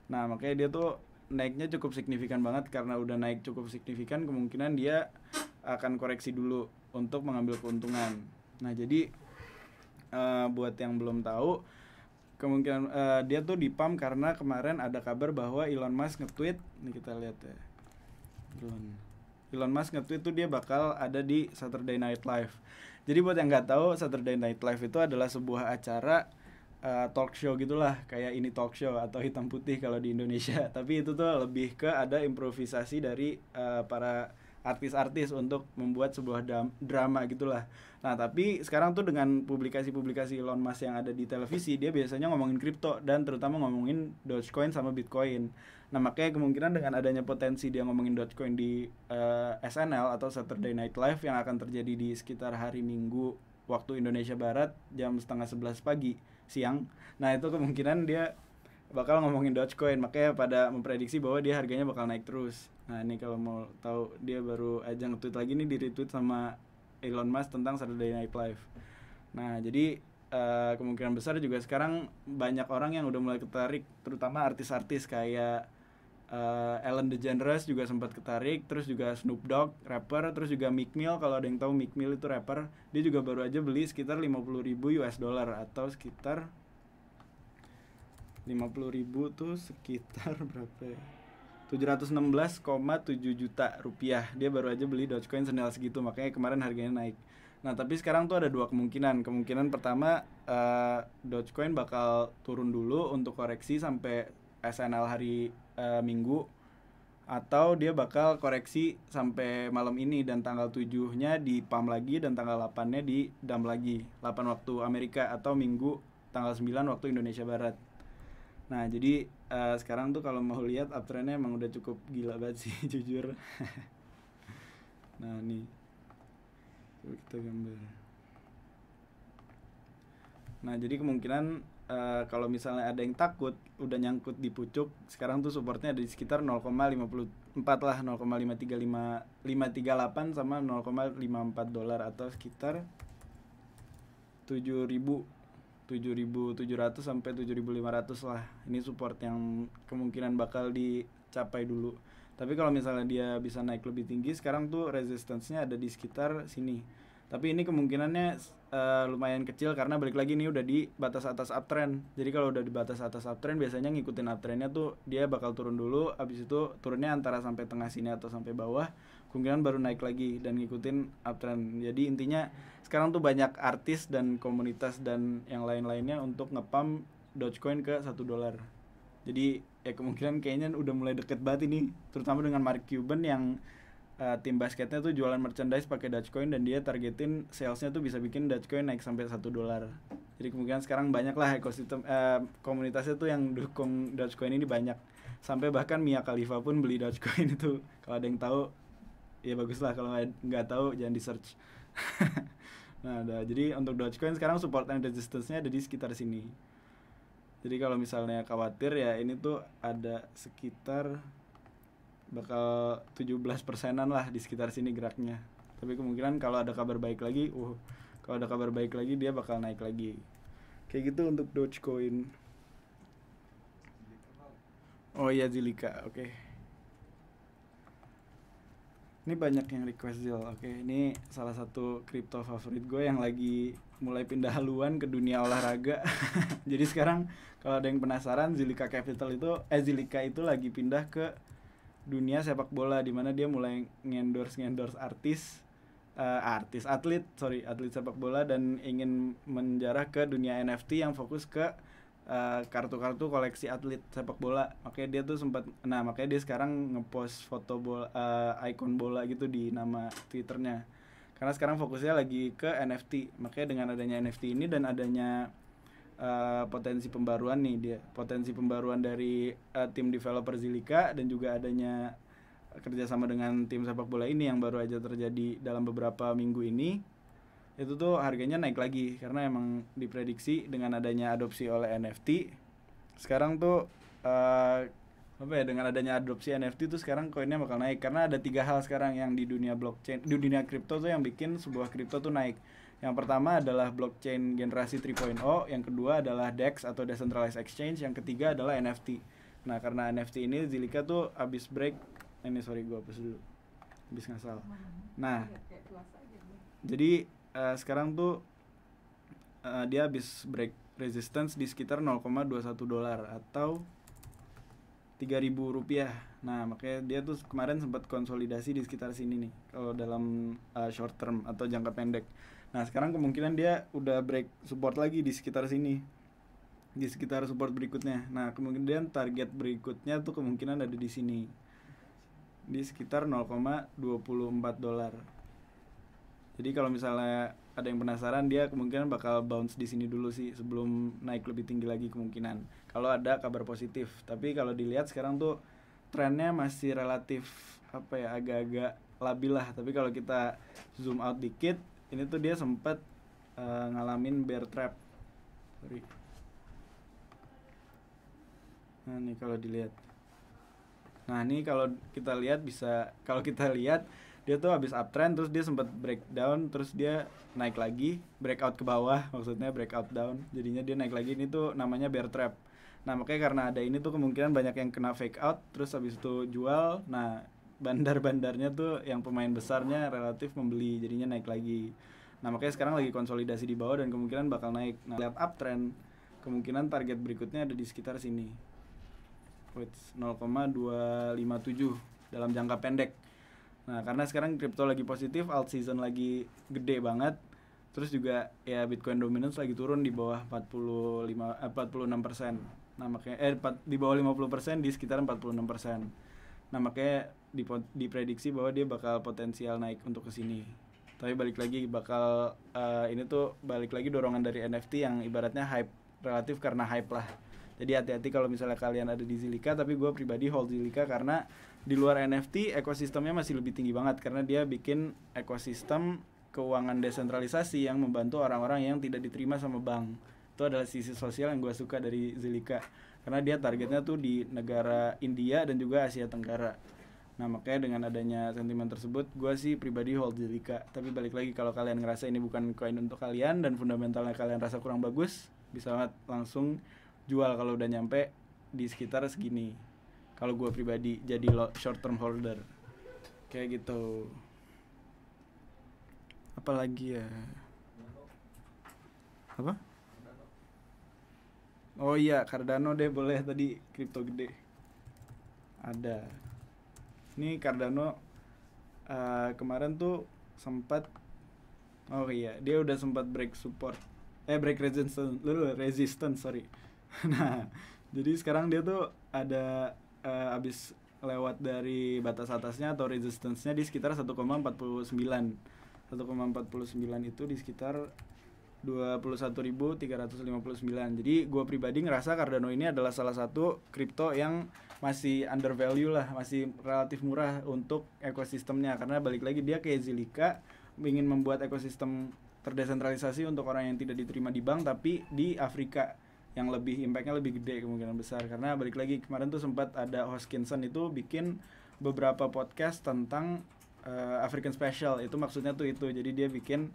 nah makanya dia tuh naiknya cukup signifikan banget karena udah naik cukup signifikan kemungkinan dia akan koreksi dulu untuk mengambil keuntungan nah jadi uh, buat yang belum tahu kemungkinan uh, dia tuh di dipam karena kemarin ada kabar bahwa Elon Musk nge-tweet nih kita lihat ya Elon Elon Musk nge-tweet tuh dia bakal ada di Saturday Night Live jadi buat yang nggak tahu Saturday Night Live itu adalah sebuah acara uh, talk show gitulah kayak ini talk show atau hitam putih kalau di Indonesia (laughs) tapi itu tuh lebih ke ada improvisasi dari uh, para artis-artis untuk membuat sebuah drama gitulah Nah, tapi sekarang tuh dengan publikasi-publikasi Elon Musk yang ada di televisi, dia biasanya ngomongin kripto dan terutama ngomongin Dogecoin sama Bitcoin. Nah, makanya kemungkinan dengan adanya potensi dia ngomongin Dogecoin di uh, eh, SNL atau Saturday Night Live yang akan terjadi di sekitar hari Minggu waktu Indonesia Barat jam setengah sebelas pagi siang. Nah, itu kemungkinan dia bakal ngomongin Dogecoin makanya pada memprediksi bahwa dia harganya bakal naik terus nah ini kalau mau tahu dia baru aja nge-tweet lagi nih di retweet sama Elon Musk tentang Saturday Night Live. Nah, jadi uh, kemungkinan besar juga sekarang banyak orang yang udah mulai ketarik, terutama artis-artis kayak uh, Ellen DeGeneres juga sempat ketarik, terus juga Snoop Dogg, rapper, terus juga Meek Mill kalau ada yang tahu Meek Mill itu rapper, dia juga baru aja beli sekitar 50 ribu US dollar atau sekitar 50 ribu tuh sekitar (laughs) berapa ya? 716,7 juta rupiah. Dia baru aja beli Dogecoin senilai segitu, makanya kemarin harganya naik. Nah, tapi sekarang tuh ada dua kemungkinan. Kemungkinan pertama uh, Dogecoin bakal turun dulu untuk koreksi sampai SNL hari uh, Minggu atau dia bakal koreksi sampai malam ini dan tanggal 7-nya di pump lagi dan tanggal 8-nya di dump lagi. 8 waktu Amerika atau Minggu tanggal 9 waktu Indonesia Barat. Nah, jadi uh, sekarang tuh kalau mau lihat uptrendnya emang udah cukup gila banget sih (laughs) jujur nah nih kita gambar nah jadi kemungkinan uh, kalau misalnya ada yang takut udah nyangkut di pucuk sekarang tuh supportnya ada di sekitar 0,54 lah 0,535538 sama 0,54 dolar atau sekitar 7000 7.700 sampai 7.500 lah. Ini support yang kemungkinan bakal dicapai dulu. Tapi kalau misalnya dia bisa naik lebih tinggi, sekarang tuh resistance-nya ada di sekitar sini. Tapi ini kemungkinannya uh, lumayan kecil karena balik lagi ini udah di batas atas uptrend. Jadi kalau udah di batas atas uptrend biasanya ngikutin uptrendnya tuh dia bakal turun dulu, abis itu turunnya antara sampai tengah sini atau sampai bawah kemungkinan baru naik lagi dan ngikutin uptrend jadi intinya sekarang tuh banyak artis dan komunitas dan yang lain-lainnya untuk ngepam Dogecoin ke satu dolar jadi ya kemungkinan kayaknya udah mulai deket banget ini terutama dengan Mark Cuban yang uh, tim basketnya tuh jualan merchandise pakai Dogecoin dan dia targetin salesnya tuh bisa bikin Dogecoin naik sampai satu dolar jadi kemungkinan sekarang banyak lah ekosistem uh, komunitasnya tuh yang dukung Dogecoin ini banyak sampai bahkan Mia Khalifa pun beli Dogecoin (laughs) itu kalau ada yang tahu ya bagus lah kalau nggak tahu jangan di search (laughs) nah ada jadi untuk Dogecoin sekarang support and resistance-nya ada di sekitar sini jadi kalau misalnya khawatir ya ini tuh ada sekitar bakal 17 persenan lah di sekitar sini geraknya tapi kemungkinan kalau ada kabar baik lagi uh kalau ada kabar baik lagi dia bakal naik lagi kayak gitu untuk Dogecoin oh iya Zilika oke okay ini banyak yang request Zil. Oke, ini salah satu kripto favorit gue yang lagi mulai pindah haluan ke dunia olahraga. (laughs) Jadi sekarang kalau ada yang penasaran, Zilika Capital itu eh Zilika itu lagi pindah ke dunia sepak bola Dimana dia mulai ngendorse ngendorse artis uh, artis atlet sorry atlet sepak bola dan ingin menjarah ke dunia NFT yang fokus ke Eh, kartu-kartu uh, koleksi atlet sepak bola Oke dia tuh sempat nah makanya dia sekarang ngepost foto bola uh, eh, ikon bola gitu di nama twitternya karena sekarang fokusnya lagi ke NFT makanya dengan adanya NFT ini dan adanya uh, potensi pembaruan nih dia potensi pembaruan dari uh, tim developer Zilika dan juga adanya kerjasama dengan tim sepak bola ini yang baru aja terjadi dalam beberapa minggu ini itu tuh harganya naik lagi karena emang diprediksi dengan adanya adopsi oleh NFT sekarang tuh uh, apa ya dengan adanya adopsi NFT tuh sekarang koinnya bakal naik karena ada tiga hal sekarang yang di dunia blockchain di dunia kripto tuh yang bikin sebuah kripto tuh naik yang pertama adalah blockchain generasi 3.0 yang kedua adalah DEX atau decentralized exchange yang ketiga adalah NFT nah karena NFT ini Zilika tuh abis break eh, ini sorry gue hapus dulu abis ngasal nah iya, jadi uh, sekarang tuh uh, dia habis break resistance di sekitar 0,21 dolar atau 3000 rupiah. Nah, makanya dia tuh kemarin sempat konsolidasi di sekitar sini nih kalau dalam uh, short term atau jangka pendek. Nah, sekarang kemungkinan dia udah break support lagi di sekitar sini. Di sekitar support berikutnya. Nah, kemungkinan target berikutnya tuh kemungkinan ada di sini. Di sekitar 0,24 dolar. Jadi kalau misalnya ada yang penasaran dia kemungkinan bakal bounce di sini dulu sih sebelum naik lebih tinggi lagi kemungkinan. Kalau ada kabar positif, tapi kalau dilihat sekarang tuh trennya masih relatif apa ya agak-agak labil lah. Tapi kalau kita zoom out dikit, ini tuh dia sempat uh, eh, ngalamin bear trap. Sorry. Nah, nih kalau dilihat. Nah, ini kalau kita lihat bisa kalau kita lihat dia tuh habis uptrend terus dia sempat breakdown terus dia naik lagi breakout ke bawah (laughs) maksudnya breakout down jadinya dia naik lagi ini tuh namanya bear trap nah makanya karena ada ini tuh kemungkinan banyak yang kena fake out terus habis itu jual nah (laughs) bandar-bandarnya tuh yang pemain besarnya relatif membeli jadinya naik lagi nah makanya sekarang lagi konsolidasi di bawah dan kemungkinan bakal naik nah lihat uptrend kemungkinan target berikutnya ada di sekitar sini 0,257 dalam jangka pendek Nah, karena sekarang kripto lagi positif, alt season lagi gede banget. Terus juga ya Bitcoin dominance lagi turun di bawah 45 eh, 46%. Nah, makanya eh di bawah 50% di sekitar 46%. Nah, makanya diprediksi bahwa dia bakal potensial naik untuk ke sini. Tapi balik lagi bakal uh, ini tuh balik lagi dorongan dari NFT yang ibaratnya hype relatif karena hype lah. Jadi hati-hati kalau misalnya kalian ada di Zilika tapi gue pribadi hold Zilika karena di luar NFT ekosistemnya masih lebih tinggi banget karena dia bikin ekosistem keuangan desentralisasi yang membantu orang-orang yang tidak diterima sama bank itu adalah sisi sosial yang gue suka dari Zilika karena dia targetnya tuh di negara India dan juga Asia Tenggara nah makanya dengan adanya sentimen tersebut gue sih pribadi hold Zilika tapi balik lagi kalau kalian ngerasa ini bukan koin untuk kalian dan fundamentalnya kalian rasa kurang bagus bisa banget langsung jual kalau udah nyampe di sekitar segini kalau gue pribadi jadi lo short term holder kayak gitu apalagi ya apa oh iya Cardano deh boleh ya tadi kripto gede ada ini Cardano uh, kemarin tuh sempat oh iya dia udah sempat break support eh break resistance resistance sorry (laughs) nah jadi sekarang dia tuh ada uh, abis lewat dari batas atasnya atau resistance-nya di sekitar 1,49. 1,49 itu di sekitar 21.359. Jadi gue pribadi ngerasa Cardano ini adalah salah satu crypto yang masih undervalue lah, masih relatif murah untuk ekosistemnya karena balik lagi dia kayak Zilika ingin membuat ekosistem terdesentralisasi untuk orang yang tidak diterima di bank tapi di Afrika yang lebih impactnya lebih gede kemungkinan besar karena balik lagi kemarin tuh sempat ada Hoskinson itu bikin beberapa podcast tentang uh, African Special itu maksudnya tuh itu jadi dia bikin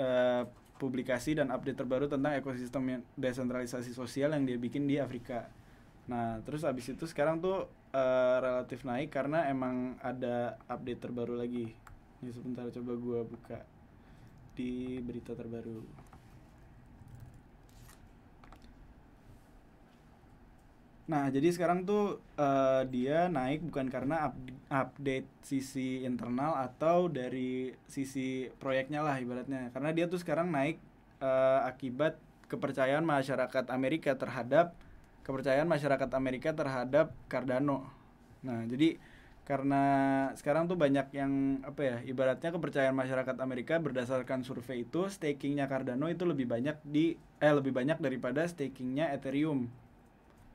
uh, publikasi dan update terbaru tentang ekosistem desentralisasi sosial yang dia bikin di Afrika nah terus abis itu sekarang tuh uh, relatif naik karena emang ada update terbaru lagi ini sebentar coba gue buka di berita terbaru Nah, jadi sekarang tuh uh, dia naik bukan karena up update sisi internal atau dari sisi proyeknya lah ibaratnya. Karena dia tuh sekarang naik uh, akibat kepercayaan masyarakat Amerika terhadap kepercayaan masyarakat Amerika terhadap Cardano. Nah, jadi karena sekarang tuh banyak yang apa ya ibaratnya kepercayaan masyarakat Amerika berdasarkan survei itu stakingnya Cardano itu lebih banyak di eh lebih banyak daripada stakingnya Ethereum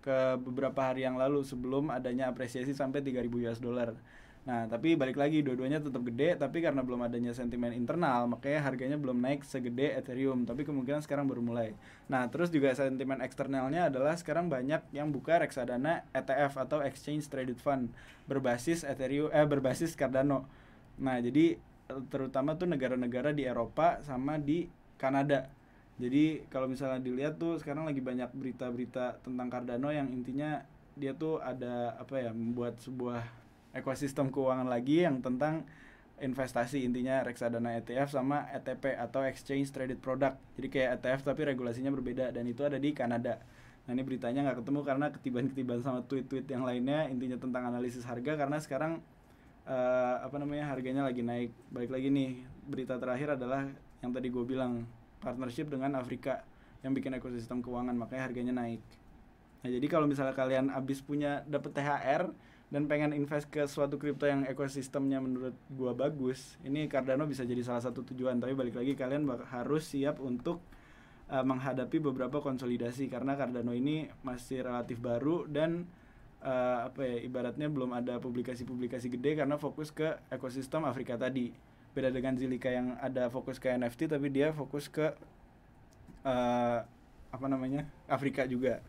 ke beberapa hari yang lalu sebelum adanya apresiasi sampai 3000 US dollar. Nah, tapi balik lagi dua-duanya tetap gede, tapi karena belum adanya sentimen internal, makanya harganya belum naik segede Ethereum, tapi kemungkinan sekarang baru mulai. Nah, terus juga sentimen eksternalnya adalah sekarang banyak yang buka reksadana ETF atau exchange traded fund berbasis Ethereum eh berbasis Cardano. Nah, jadi terutama tuh negara-negara di Eropa sama di Kanada jadi kalau misalnya dilihat tuh sekarang lagi banyak berita-berita tentang Cardano yang intinya dia tuh ada apa ya membuat sebuah ekosistem keuangan lagi yang tentang investasi intinya reksadana ETF sama ETP atau Exchange Traded Product. Jadi kayak ETF tapi regulasinya berbeda dan itu ada di Kanada. Nah ini beritanya nggak ketemu karena ketiban-ketiban sama tweet-tweet yang lainnya intinya tentang analisis harga karena sekarang uh, apa namanya harganya lagi naik. baik lagi nih berita terakhir adalah yang tadi gue bilang partnership dengan Afrika yang bikin ekosistem keuangan makanya harganya naik. Nah, jadi kalau misalnya kalian abis punya dapat THR dan pengen invest ke suatu kripto yang ekosistemnya menurut gua bagus, ini Cardano bisa jadi salah satu tujuan. Tapi balik lagi kalian harus siap untuk uh, menghadapi beberapa konsolidasi karena Cardano ini masih relatif baru dan uh, apa ya ibaratnya belum ada publikasi-publikasi gede karena fokus ke ekosistem Afrika tadi beda dengan Zilika yang ada fokus ke NFT tapi dia fokus ke uh, apa namanya Afrika juga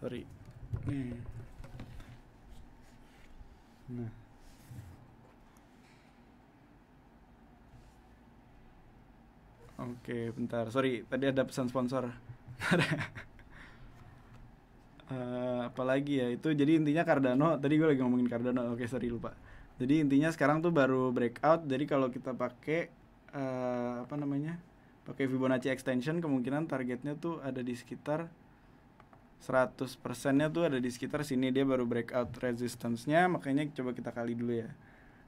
sorry hmm. nah Oke, okay, bentar. Sorry, tadi ada pesan sponsor. uh, eh, apalagi ya itu jadi intinya Cardano tadi gue lagi ngomongin Cardano oke okay, sorry lupa jadi intinya sekarang tuh baru breakout jadi kalau kita pakai uh, apa namanya pakai Fibonacci extension kemungkinan targetnya tuh ada di sekitar 100 persennya tuh ada di sekitar sini dia baru breakout resistance-nya makanya coba kita kali dulu ya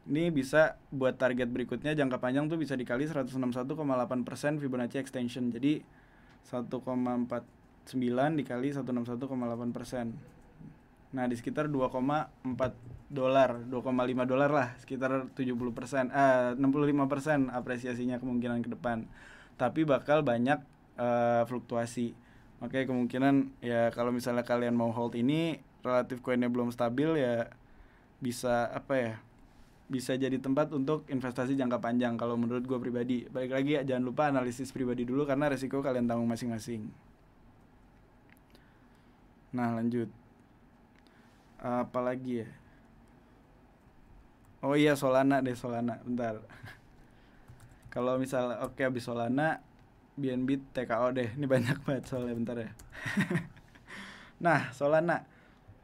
ini bisa buat target berikutnya jangka panjang tuh bisa dikali 161,8 persen Fibonacci extension jadi 1,49 dikali 161,8 persen Nah, di sekitar 2,4 dolar, 2,5 dolar lah, sekitar 70 persen, eh, 65 persen apresiasinya kemungkinan ke depan. Tapi bakal banyak eh, fluktuasi. oke kemungkinan ya kalau misalnya kalian mau hold ini relatif koinnya belum stabil ya bisa apa ya? Bisa jadi tempat untuk investasi jangka panjang kalau menurut gue pribadi. Balik lagi ya, jangan lupa analisis pribadi dulu karena resiko kalian tanggung masing-masing. Nah, lanjut apalagi ya oh iya Solana deh Solana bentar (laughs) kalau misal oke okay, habis Solana BNB TKO deh ini banyak banget soalnya bentar ya (laughs) nah Solana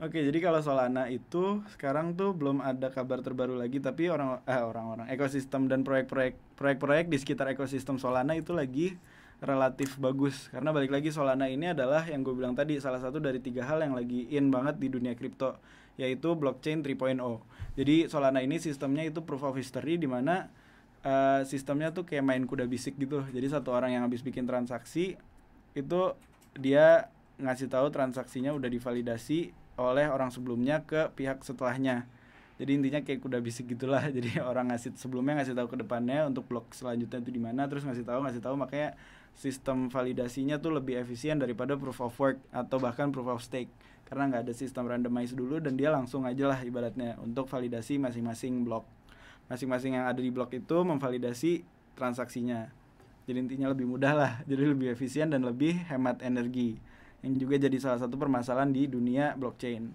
Oke, jadi kalau Solana itu sekarang tuh belum ada kabar terbaru lagi, tapi orang eh, orang-orang ekosistem dan proyek-proyek proyek-proyek di sekitar ekosistem Solana itu lagi relatif bagus karena balik lagi Solana ini adalah yang gue bilang tadi salah satu dari tiga hal yang lagi in banget di dunia kripto yaitu blockchain 3.0 jadi Solana ini sistemnya itu proof of history di mana uh, sistemnya tuh kayak main kuda bisik gitu jadi satu orang yang habis bikin transaksi itu dia ngasih tahu transaksinya udah divalidasi oleh orang sebelumnya ke pihak setelahnya jadi intinya kayak kuda bisik gitulah (laughs) jadi orang ngasih sebelumnya ngasih tahu ke depannya untuk blok selanjutnya itu di mana terus ngasih tahu ngasih tahu makanya sistem validasinya tuh lebih efisien daripada proof of work atau bahkan proof of stake karena nggak ada sistem randomize dulu dan dia langsung aja lah ibaratnya untuk validasi masing-masing blok masing-masing yang ada di blok itu memvalidasi transaksinya jadi intinya lebih mudah lah (laughs) jadi lebih efisien dan lebih hemat energi yang juga jadi salah satu permasalahan di dunia blockchain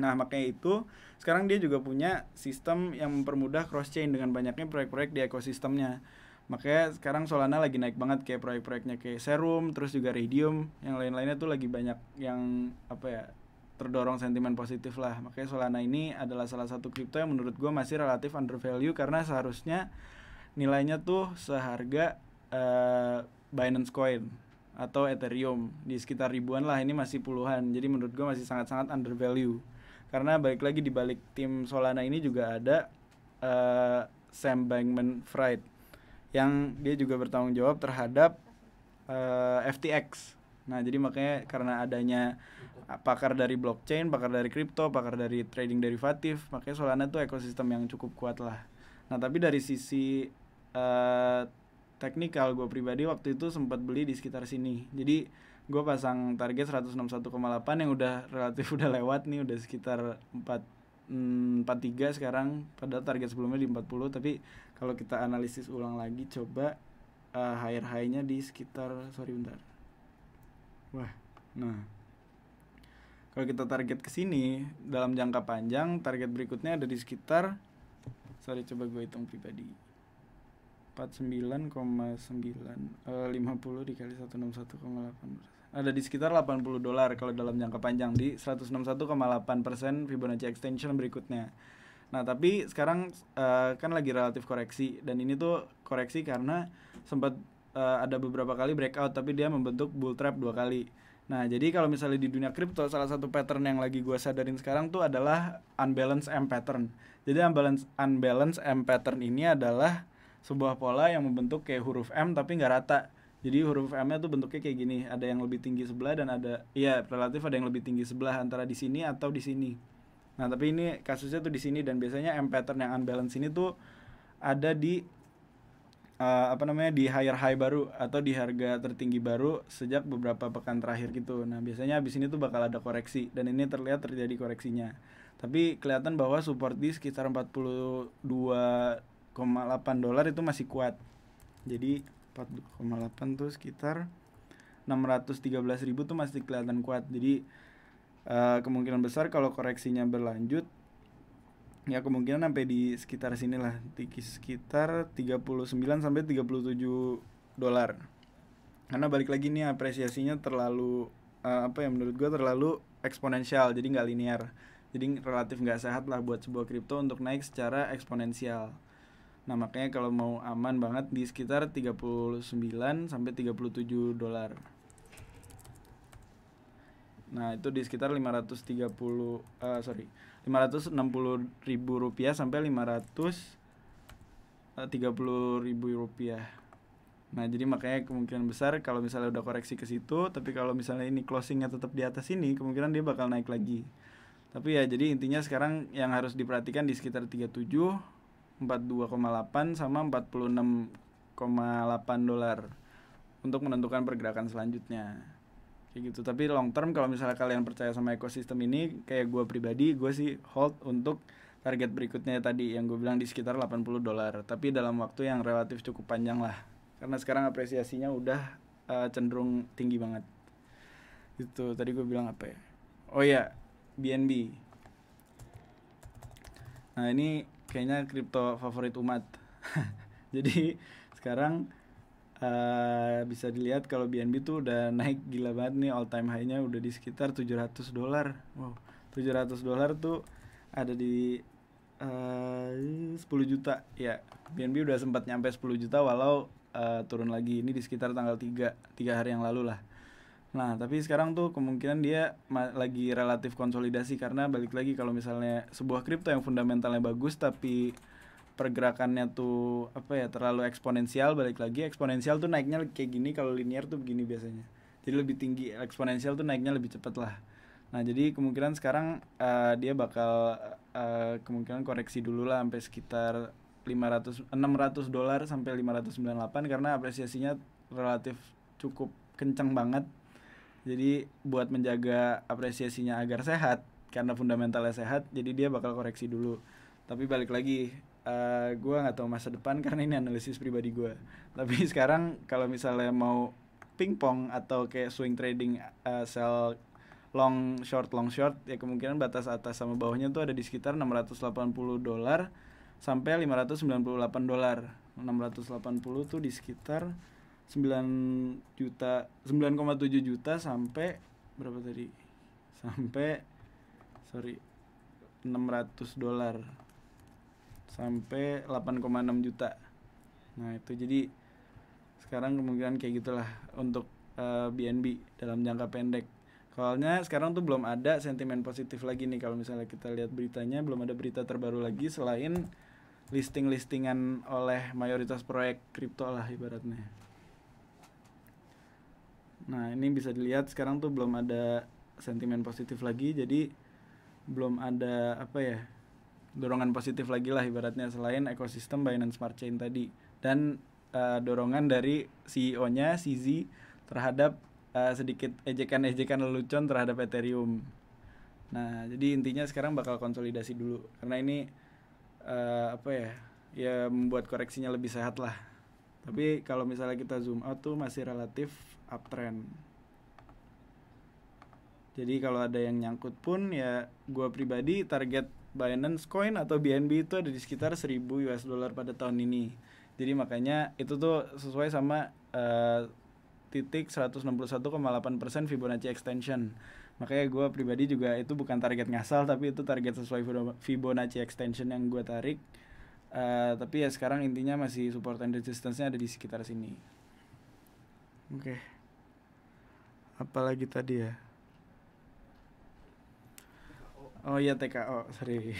nah makanya itu sekarang dia juga punya sistem yang mempermudah cross chain dengan banyaknya proyek-proyek di ekosistemnya makanya sekarang Solana lagi naik banget kayak proyek-proyeknya kayak Serum terus juga Radium yang lain-lainnya tuh lagi banyak yang apa ya terdorong sentimen positif lah makanya Solana ini adalah salah satu kripto yang menurut gue masih relatif undervalue karena seharusnya nilainya tuh seharga uh, Binance Coin atau Ethereum di sekitar ribuan lah ini masih puluhan jadi menurut gue masih sangat-sangat undervalue karena balik lagi di balik tim Solana ini juga ada uh, Sam Bankman-Fried yang dia juga bertanggung jawab terhadap uh, eh, FTX. Nah, jadi makanya karena adanya eh, pakar dari blockchain, pakar dari kripto, pakar dari trading derivatif, makanya Solana tuh ekosistem yang cukup kuat lah. Nah, tapi dari sisi uh, teknikal gue pribadi waktu itu sempat beli di sekitar sini. Jadi gue pasang target 161,8 yang udah relatif (laughs) udah lewat nih, udah sekitar 4 43 sekarang pada target sebelumnya di 40 tapi kalau kita analisis ulang lagi coba uh, higher high-nya di sekitar sorry bentar wah nah kalau kita target ke sini dalam jangka panjang target berikutnya ada di sekitar sorry coba gue hitung pribadi 49,9 uh, 50 dikali 161,8 ada di sekitar 80 dolar kalau dalam jangka panjang di 161,8% Fibonacci extension berikutnya. Nah, tapi sekarang uh, kan lagi relatif koreksi dan ini tuh koreksi karena sempat uh, ada beberapa kali breakout tapi dia membentuk bull trap dua kali. Nah, jadi kalau misalnya di dunia kripto salah satu pattern yang lagi gua sadarin sekarang tuh adalah unbalanced M pattern. Jadi unbalanced unbalanced M pattern ini adalah sebuah pola yang membentuk kayak huruf M tapi nggak rata. Jadi huruf M-nya tuh bentuknya kayak gini, ada yang lebih tinggi sebelah dan ada iya relatif ada yang lebih tinggi sebelah antara di sini atau di sini. Nah, tapi ini kasusnya tuh di sini dan biasanya M pattern yang unbalanced ini tuh ada di uh, apa namanya di higher high baru atau di harga tertinggi baru sejak beberapa pekan terakhir gitu. Nah, biasanya habis ini tuh bakal ada koreksi dan ini terlihat terjadi koreksinya. Tapi kelihatan bahwa support di sekitar 42,8 dolar itu masih kuat. Jadi 4,8 tuh sekitar 613 ribu tuh masih kelihatan kuat jadi uh, kemungkinan besar kalau koreksinya berlanjut ya kemungkinan sampai di sekitar sini lah di sekitar 39 sampai 37 dolar karena balik lagi nih apresiasinya terlalu uh, apa ya menurut gua terlalu eksponensial jadi nggak linear jadi relatif nggak sehat lah buat sebuah kripto untuk naik secara eksponensial Nah, makanya kalau mau aman banget di sekitar 39 sampai 37 dolar. Nah, itu di sekitar 530 uh, eh, sorry, 560 ribu rupiah sampai 530 eh, ribu rupiah. Nah, jadi makanya kemungkinan besar kalau misalnya udah koreksi ke situ, tapi kalau misalnya ini closingnya tetap di atas ini, kemungkinan dia bakal naik lagi. Tapi ya jadi intinya sekarang yang harus diperhatikan di sekitar 37 42,8 sama 46,8 dolar untuk menentukan pergerakan selanjutnya kayak gitu tapi long term kalau misalnya kalian percaya sama ekosistem ini kayak gue pribadi gue sih hold untuk target berikutnya tadi yang gue bilang di sekitar 80 dolar tapi dalam waktu yang relatif cukup panjang lah karena sekarang apresiasinya udah uh, cenderung tinggi banget itu tadi gue bilang apa ya oh ya BNB nah ini kayaknya kripto favorit umat (laughs) jadi sekarang uh, bisa dilihat kalau BNB tuh udah naik gila banget nih all time high-nya udah di sekitar 700 dolar wow 700 dolar tuh ada di eh, uh, 10 juta ya BNB udah sempat nyampe 10 juta walau uh, turun lagi ini di sekitar tanggal 3 3 hari yang lalu lah Nah, tapi sekarang tuh kemungkinan dia lagi relatif konsolidasi karena balik lagi kalau misalnya sebuah kripto yang fundamentalnya bagus tapi pergerakannya tuh apa ya terlalu eksponensial balik lagi eksponensial tuh naiknya kayak gini kalau linear tuh begini biasanya. Jadi lebih tinggi eksponensial tuh naiknya lebih cepat lah. Nah, jadi kemungkinan sekarang uh, dia bakal uh, kemungkinan koreksi dulu lah sampai sekitar 500 600 dolar sampai 598 karena apresiasinya relatif cukup kencang banget jadi buat menjaga apresiasinya agar sehat karena fundamentalnya sehat, jadi dia bakal koreksi dulu. Tapi balik lagi uh, eh, gue nggak tahu masa depan (laughs) karena ini analisis pribadi gue. Tapi (laughs) sekarang kalau misalnya mau pingpong atau kayak swing trading uh, sell long short long short ya kemungkinan batas atas sama bawahnya tuh ada di sekitar 680 dolar sampai 598 dolar. 680 tuh di sekitar 9 juta 9,7 juta sampai berapa tadi? Sampai sorry 600 dolar sampai 8,6 juta. Nah, itu jadi sekarang kemungkinan kayak gitulah untuk uh, eh, BNB dalam jangka pendek. Soalnya sekarang tuh belum ada sentimen positif lagi nih kalau misalnya kita lihat beritanya belum ada berita terbaru lagi selain listing-listingan oleh mayoritas proyek kripto lah ibaratnya. Nah, ini bisa dilihat sekarang tuh belum ada sentimen positif lagi, jadi belum ada apa ya? dorongan positif lagi lah ibaratnya selain ekosistem Binance Smart Chain tadi dan uh, dorongan dari CEO-nya CZ terhadap uh, sedikit ejekan-ejekan lelucon terhadap Ethereum. Nah, jadi intinya sekarang bakal konsolidasi dulu karena ini uh, apa ya? Ya membuat koreksinya lebih sehat lah. Tapi kalau misalnya kita zoom out tuh masih relatif uptrend. Jadi kalau ada yang nyangkut pun ya gua pribadi target Binance Coin atau BNB itu ada di sekitar 1000 US dollar pada tahun ini. Jadi makanya itu tuh sesuai sama uh, titik 161,8% Fibonacci extension. Makanya gua pribadi juga itu bukan target ngasal tapi itu target sesuai Fibonacci extension yang gua tarik Uh, tapi ya sekarang intinya masih support and resistance-nya ada di sekitar sini. Oke. Okay. Apalagi tadi ya? Oh iya TKO, sorry.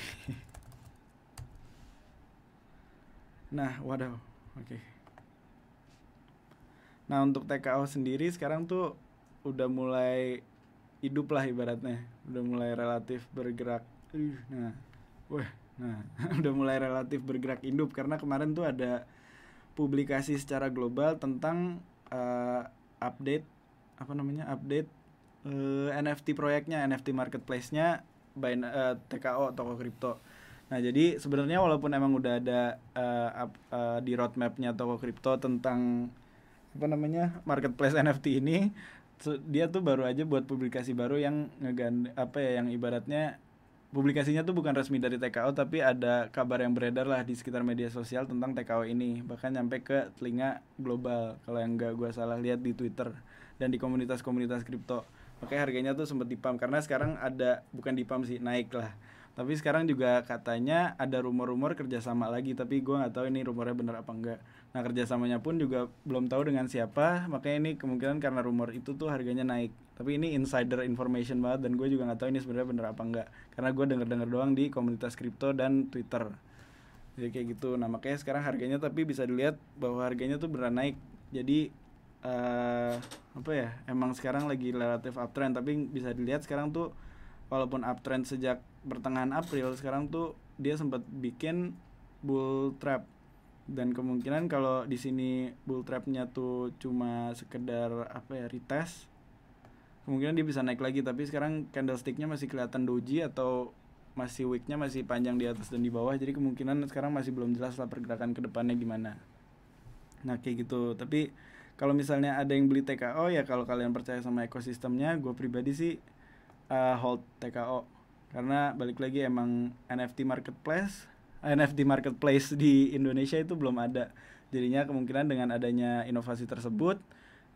(laughs) nah, waduh. Oke. Okay. Nah, untuk TKO sendiri sekarang tuh udah mulai hidup lah ibaratnya. Udah mulai relatif bergerak. Nah, wah Nah, (laughs) udah mulai relatif bergerak induk karena kemarin tuh ada publikasi secara global tentang uh, update apa namanya? update uh, eh, NFT proyeknya, NFT marketplace-nya by uh, eh, TKO toko kripto. Nah, jadi sebenarnya walaupun emang udah ada uh, up, uh, di roadmapnya toko kripto tentang apa namanya? marketplace (laughs) NFT ini dia tuh baru aja buat publikasi baru yang ngegan apa ya yang ibaratnya publikasinya tuh bukan resmi dari TKO tapi ada kabar yang beredar lah di sekitar media sosial tentang TKO ini bahkan nyampe ke telinga global kalau yang nggak gue salah lihat di Twitter dan di komunitas-komunitas kripto oke harganya tuh sempet dipam karena sekarang ada bukan dipam sih naik lah tapi sekarang juga katanya ada rumor-rumor kerjasama lagi tapi gue nggak tahu ini rumornya bener apa enggak Nah kerjasamanya pun juga belum tahu dengan siapa, makanya ini kemungkinan karena rumor itu tuh harganya naik. Tapi ini insider information banget dan gue juga gak tahu ini sebenarnya bener apa enggak. Karena gue denger-denger doang di komunitas kripto dan Twitter. Jadi kayak gitu. Nah makanya sekarang harganya tapi bisa dilihat bahwa harganya tuh beneran naik. Jadi uh, apa ya? Emang sekarang lagi relatif uptrend tapi bisa dilihat sekarang tuh walaupun uptrend sejak pertengahan April sekarang tuh dia sempat bikin bull trap dan kemungkinan kalau di sini bull trapnya tuh cuma sekedar apa ya retest kemungkinan dia bisa naik lagi tapi sekarang candlesticknya masih kelihatan doji atau masih weeknya masih panjang di atas dan di bawah jadi kemungkinan sekarang masih belum jelas lah pergerakan kedepannya gimana nah kayak gitu tapi kalau misalnya ada yang beli TKO ya kalau kalian percaya sama ekosistemnya gue pribadi sih uh, hold TKO karena balik lagi emang NFT marketplace NFT marketplace di Indonesia itu belum ada. Jadinya kemungkinan dengan adanya inovasi tersebut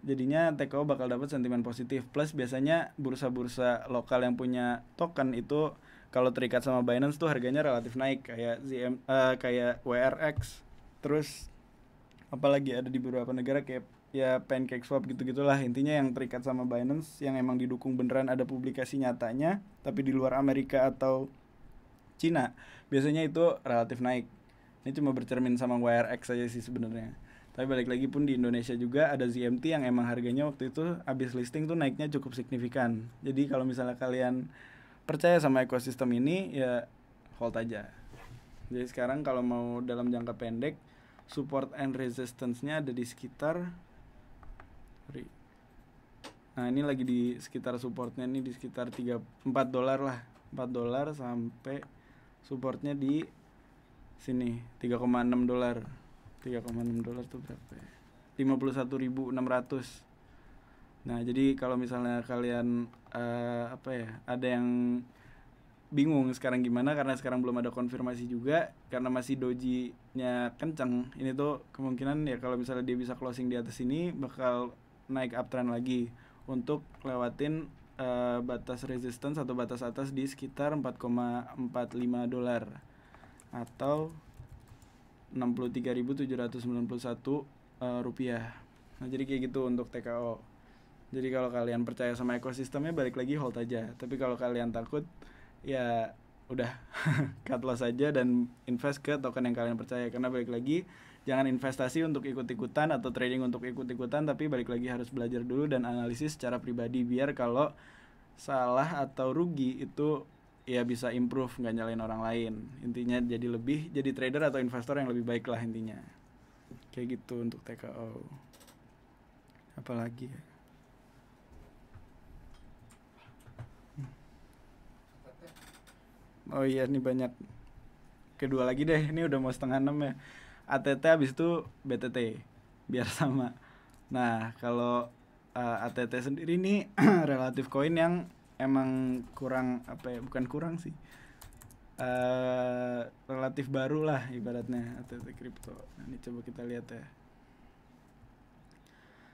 jadinya TKO bakal dapat sentimen positif. Plus biasanya bursa-bursa lokal yang punya token itu kalau terikat sama Binance tuh harganya relatif naik kayak ZM uh, kayak WRX terus apalagi ada di beberapa negara kayak ya pancake swap gitu gitulah intinya yang terikat sama Binance yang emang didukung beneran ada publikasi nyatanya tapi di luar Amerika atau Cina biasanya itu relatif naik ini cuma bercermin sama WRX aja sih sebenarnya tapi balik lagi pun di Indonesia juga ada ZMT yang emang harganya waktu itu habis listing tuh naiknya cukup signifikan jadi kalau misalnya kalian percaya sama ekosistem ini ya hold aja jadi sekarang kalau mau dalam jangka pendek support and resistance-nya ada di sekitar Nah, ini lagi di sekitar supportnya ini di sekitar 3 4 dolar lah. 4 dolar sampai supportnya di sini 3,6 dolar 3,6 dolar tuh berapa ya? 51.600 Nah, jadi kalau misalnya kalian uh, apa ya, ada yang bingung sekarang gimana karena sekarang belum ada konfirmasi juga karena masih dojinya kencang. Ini tuh kemungkinan ya kalau misalnya dia bisa closing di atas ini bakal naik uptrend lagi untuk lewatin Eh, batas resistance atau batas atas di sekitar 4,45 dolar atau 63.791 uh, eh, rupiah. Nah, jadi kayak gitu untuk TKO. Jadi kalau kalian percaya sama ekosistemnya balik lagi hold aja. Tapi kalau kalian takut ya udah (laughs) cut loss aja dan invest ke token yang kalian percaya karena balik lagi jangan investasi untuk ikut-ikutan atau trading untuk ikut-ikutan tapi balik lagi harus belajar dulu dan analisis secara pribadi biar kalau salah atau rugi itu ya bisa improve nggak nyalain orang lain intinya jadi lebih jadi trader atau investor yang lebih baik lah intinya kayak gitu untuk TKO apalagi ya hmm. Oh iya ini banyak kedua lagi deh ini udah mau setengah enam ya ATT abis itu BTT biar (laughs) sama nah kalau uh, eh, ATT sendiri ini (clears throat) relatif koin yang emang kurang apa ya bukan kurang sih uh, relatif baru lah ibaratnya ATT crypto. nah, ini coba kita lihat ya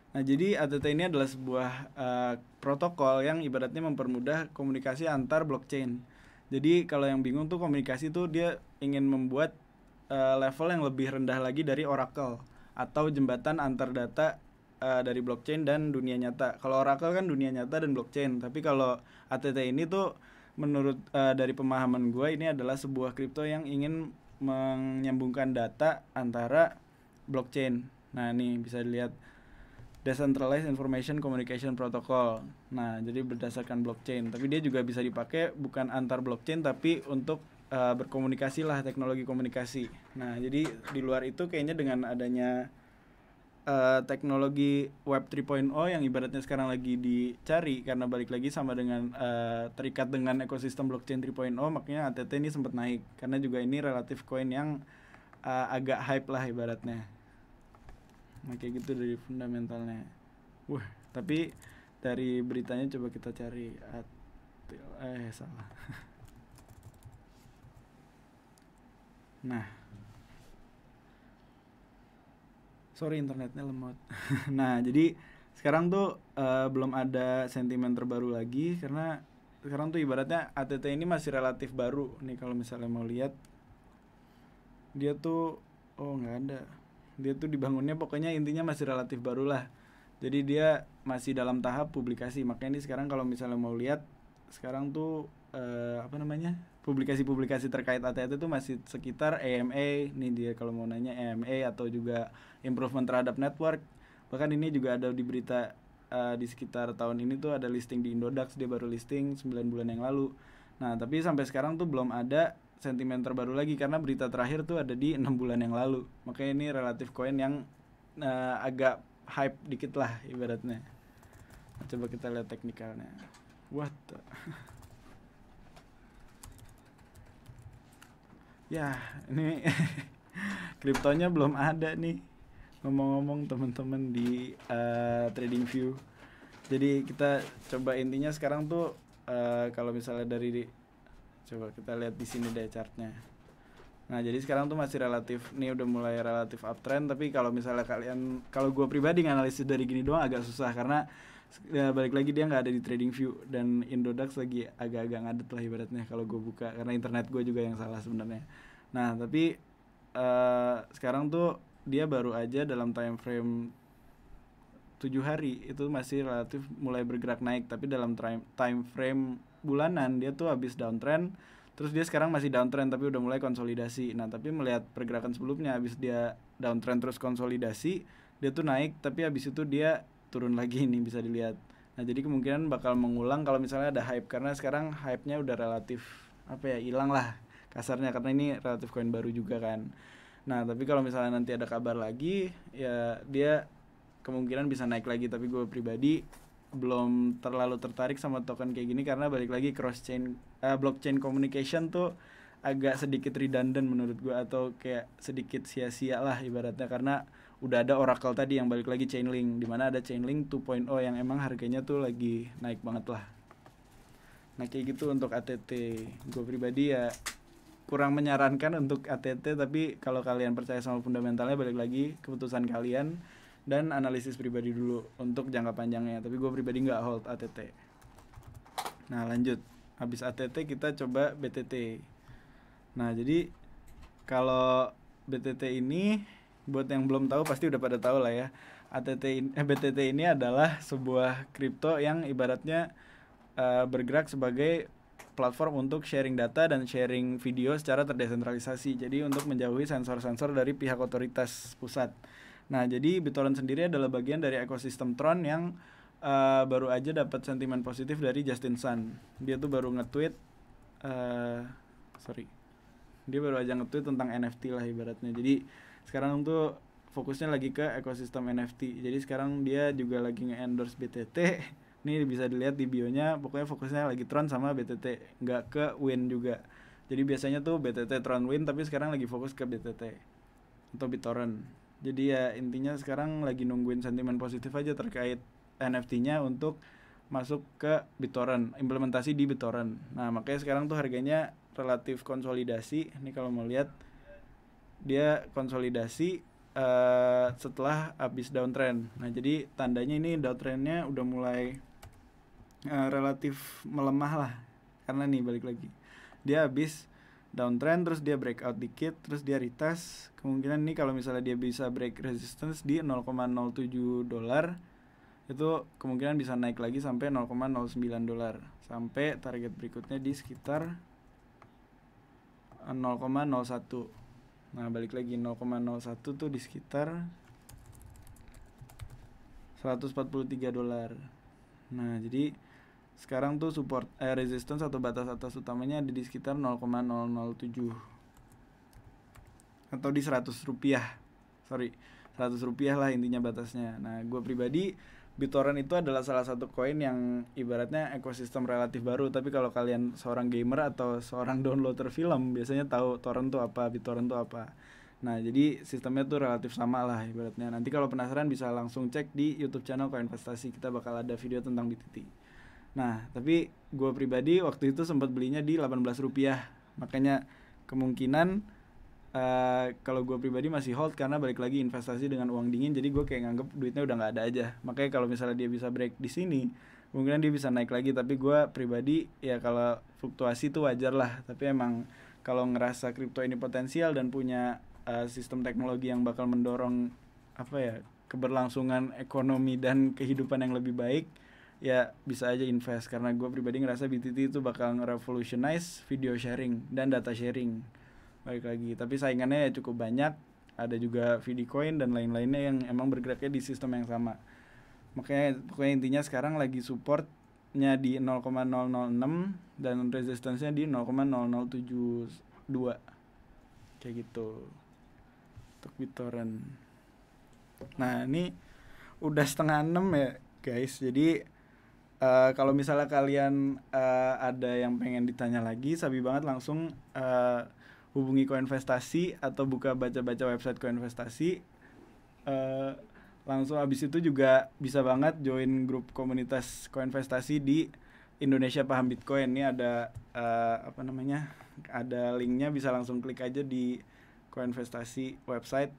Nah, jadi ATT ini adalah sebuah uh, protokol yang ibaratnya mempermudah komunikasi antar blockchain. Jadi kalau yang bingung tuh komunikasi tuh dia ingin membuat Eh, level yang lebih rendah lagi dari Oracle atau jembatan antar data uh, dari blockchain dan dunia nyata. Kalau Oracle kan dunia nyata dan blockchain, tapi kalau ATT ini tuh menurut uh, dari pemahaman gue ini adalah sebuah kripto yang ingin menyambungkan data antara blockchain. Nah, ini bisa dilihat Decentralized Information Communication Protocol. Nah, jadi berdasarkan blockchain, tapi dia juga bisa dipakai bukan antar blockchain tapi untuk uh, berkomunikasi lah teknologi komunikasi. Nah jadi di luar itu kayaknya dengan adanya uh, teknologi web 3.0 yang ibaratnya sekarang lagi dicari karena balik lagi sama dengan uh, terikat dengan ekosistem blockchain 3.0 makanya ATT ini sempat naik karena juga ini relatif koin yang uh, agak hype lah ibaratnya. Makanya nah, gitu dari fundamentalnya. Wah, tapi dari beritanya coba kita cari eh salah. (laughs) Nah, sorry internetnya lemot. (laughs) nah, jadi sekarang tuh uh, belum ada sentimen terbaru lagi karena sekarang tuh ibaratnya ATT ini masih relatif baru nih kalau misalnya mau lihat dia tuh oh nggak ada dia tuh dibangunnya pokoknya intinya masih relatif baru lah jadi dia masih dalam tahap publikasi makanya ini sekarang kalau misalnya mau lihat sekarang tuh eh, apa namanya publikasi-publikasi terkait ATT itu masih sekitar AMA, nih dia kalau mau nanya AMA atau juga improvement terhadap network bahkan ini juga ada di berita uh, di sekitar tahun ini tuh ada listing di Indodax dia baru listing 9 bulan yang lalu nah tapi sampai sekarang tuh belum ada sentimen terbaru lagi karena berita terakhir tuh ada di enam bulan yang lalu makanya ini relatif koin yang uh, agak hype dikit lah ibaratnya coba kita lihat teknikalnya what the... (laughs) ya ini (laughs) kriptonya belum ada nih ngomong-ngomong teman-teman di uh, trading view jadi kita coba intinya sekarang tuh uh, kalau misalnya dari di, coba kita lihat di sini deh chartnya nah jadi sekarang tuh masih relatif nih udah mulai relatif uptrend tapi kalau misalnya kalian kalau gue pribadi nganalisis dari gini doang agak susah karena ya balik lagi dia nggak ada di trading view dan Indodax lagi agak-agak ngadet lah ibaratnya kalau gue buka karena internet gue juga yang salah sebenarnya nah tapi uh, sekarang tuh dia baru aja dalam time frame tujuh hari itu masih relatif mulai bergerak naik tapi dalam time frame bulanan dia tuh habis downtrend terus dia sekarang masih downtrend tapi udah mulai konsolidasi nah tapi melihat pergerakan sebelumnya habis dia downtrend terus konsolidasi dia tuh naik tapi habis itu dia turun lagi ini bisa dilihat. Nah, jadi kemungkinan bakal mengulang kalau misalnya ada hype karena sekarang hype-nya udah relatif apa ya, hilang lah kasarnya karena ini relatif koin baru juga kan. Nah, tapi kalau misalnya nanti ada kabar lagi ya dia kemungkinan bisa naik lagi tapi gue pribadi belum terlalu tertarik sama token kayak gini karena balik lagi cross chain uh, blockchain communication tuh agak sedikit redundant menurut gue atau kayak sedikit sia-sia lah ibaratnya karena udah ada Oracle tadi yang balik lagi Chainlink di mana ada Chainlink 2.0 yang emang harganya tuh lagi naik banget lah. Nah kayak gitu untuk ATT gue pribadi ya kurang menyarankan untuk ATT tapi kalau kalian percaya sama fundamentalnya balik lagi keputusan kalian dan analisis pribadi dulu untuk jangka panjangnya tapi gue pribadi nggak hold ATT. Nah lanjut habis ATT kita coba BTT. Nah jadi kalau BTT ini buat yang belum tahu pasti udah pada tahu lah ya ATT ini, eh, BTT ini adalah sebuah kripto yang ibaratnya uh, bergerak sebagai platform untuk sharing data dan sharing video secara terdesentralisasi. Jadi untuk menjauhi sensor-sensor dari pihak otoritas pusat. Nah, jadi BitTorrent sendiri adalah bagian dari ekosistem Tron yang uh, baru aja dapat sentimen positif dari Justin Sun. Dia tuh baru nge-tweet uh, sorry. Dia baru aja nge-tweet tentang NFT lah ibaratnya. Jadi sekarang tuh fokusnya lagi ke ekosistem NFT jadi sekarang dia juga lagi nge-endorse BTT (laughs) ini bisa dilihat di bionya pokoknya fokusnya lagi Tron sama BTT nggak ke Win juga jadi biasanya tuh BTT Tron Win tapi sekarang lagi fokus ke BTT atau BitTorrent jadi ya intinya sekarang lagi nungguin sentimen positif aja terkait NFT-nya untuk masuk ke BitTorrent implementasi di BitTorrent nah makanya sekarang tuh harganya relatif konsolidasi ini kalau mau lihat dia konsolidasi uh, setelah habis downtrend. Nah, jadi tandanya ini downtrendnya udah mulai uh, relatif melemah lah. Karena nih balik lagi. Dia habis downtrend terus dia breakout dikit, terus dia retest. Kemungkinan nih kalau misalnya dia bisa break resistance di 0,07 dolar itu kemungkinan bisa naik lagi sampai 0,09 dolar sampai target berikutnya di sekitar 0,01 eh, Nah, balik lagi 0,01 tuh di sekitar 143 dolar. Nah, jadi sekarang tuh support eh, resistance atau batas atas utamanya ada di sekitar 0,007 atau di 100 rupiah. Sorry, 100 rupiah lah intinya batasnya. Nah, gue pribadi BitTorrent itu adalah salah satu koin yang ibaratnya ekosistem relatif baru. Tapi kalau kalian seorang gamer atau seorang (laughs) downloader film, biasanya tahu torrent tuh apa, BitTorrent tuh apa. Nah, jadi sistemnya tuh relatif sama lah ibaratnya. Nanti kalau penasaran bisa langsung cek di YouTube channel Koinvestasi. Kita bakal ada video tentang BTT. Nah, tapi gue pribadi waktu itu sempat belinya di 18 rupiah. Makanya kemungkinan Uh, kalau gue pribadi masih hold karena balik lagi investasi dengan uang dingin jadi gue kayak nganggep duitnya udah nggak ada aja makanya kalau misalnya dia bisa break di sini mungkin dia bisa naik lagi tapi gue pribadi ya kalau fluktuasi itu wajar lah tapi emang kalau ngerasa kripto ini potensial dan punya uh, sistem teknologi yang bakal mendorong apa ya keberlangsungan ekonomi dan kehidupan yang lebih baik ya bisa aja invest karena gue pribadi ngerasa BTT itu bakal revolutionize video sharing dan data sharing baik lagi tapi saingannya ya cukup banyak ada juga Coin dan lain-lainnya yang emang bergeraknya di sistem yang sama makanya pokoknya intinya sekarang lagi supportnya di 0,006 dan resistensinya di 0,0072 kayak gitu untuk BitTorrent nah ini udah setengah enam ya guys jadi uh, kalau misalnya kalian uh, ada yang pengen ditanya lagi sabi banget langsung uh, hubungi koinvestasi atau buka baca-baca website koinvestasi uh, langsung abis itu juga bisa banget join grup komunitas koinvestasi di Indonesia paham Bitcoin ini ada uh, apa namanya ada linknya bisa langsung klik aja di koinvestasi website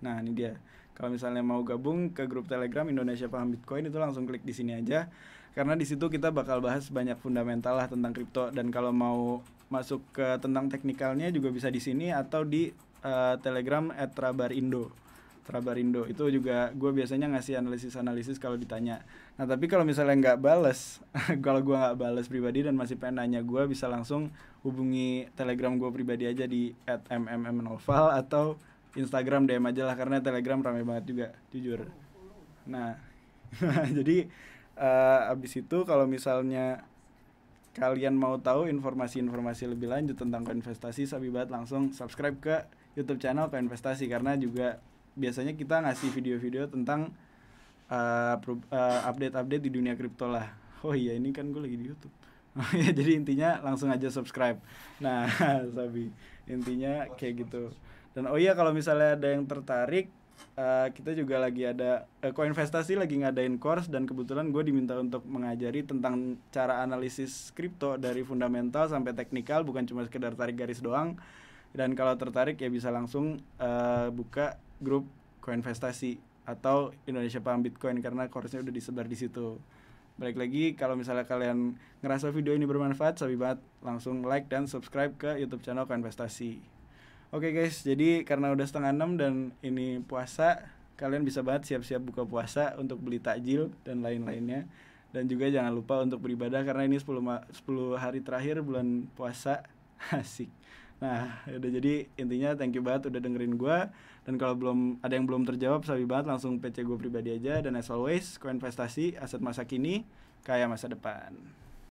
nah ini dia kalau misalnya mau gabung ke grup Telegram Indonesia paham Bitcoin itu langsung klik di sini aja karena di situ kita bakal bahas banyak fundamental lah tentang kripto dan kalau mau masuk ke tentang teknikalnya juga bisa di sini atau di uh, Telegram @trabarindo. Trabarindo itu juga gue biasanya ngasih analisis-analisis kalau ditanya. Nah tapi kalau misalnya nggak bales, (laughs) kalau gue nggak bales pribadi dan masih pengen nanya gue bisa langsung hubungi telegram gue pribadi aja di @mmmnoval atau Instagram DM aja lah karena telegram rame banget juga jujur. Nah (laughs) jadi uh, abis itu kalau misalnya kalian mau tahu informasi-informasi lebih lanjut tentang koinvestasi, sabi banget langsung subscribe ke YouTube channel koinvestasi karena juga biasanya kita ngasih video-video tentang uh, uh, update-update di dunia kripto lah. Oh iya ini kan gue lagi di YouTube. (laughs) Oh iya, jadi intinya langsung aja subscribe. Nah (laughs) sabi intinya kayak gitu. Dan oh iya kalau misalnya ada yang tertarik uh, kita juga lagi ada uh, eh, investasi lagi ngadain course dan kebetulan gue diminta untuk mengajari tentang cara analisis kripto dari fundamental sampai teknikal bukan cuma sekedar tarik garis doang dan kalau tertarik ya bisa langsung uh, buka grup ko-investasi atau Indonesia paham Bitcoin karena course-nya udah disebar di situ. Balik lagi kalau misalnya kalian ngerasa video ini bermanfaat, sabi banget langsung like dan subscribe ke YouTube channel Koinvestasi. Oke okay guys, jadi karena udah setengah enam dan ini puasa, kalian bisa banget siap-siap buka puasa untuk beli takjil dan lain-lainnya. Dan juga jangan lupa untuk beribadah karena ini 10, 10 hari terakhir bulan puasa. (laughs) Asik. Nah, ya udah jadi intinya thank you banget udah dengerin gue. Dan kalau belum ada yang belum terjawab, sabi banget langsung PC gue pribadi aja. Dan as always, koinvestasi, aset masa kini, kaya masa depan.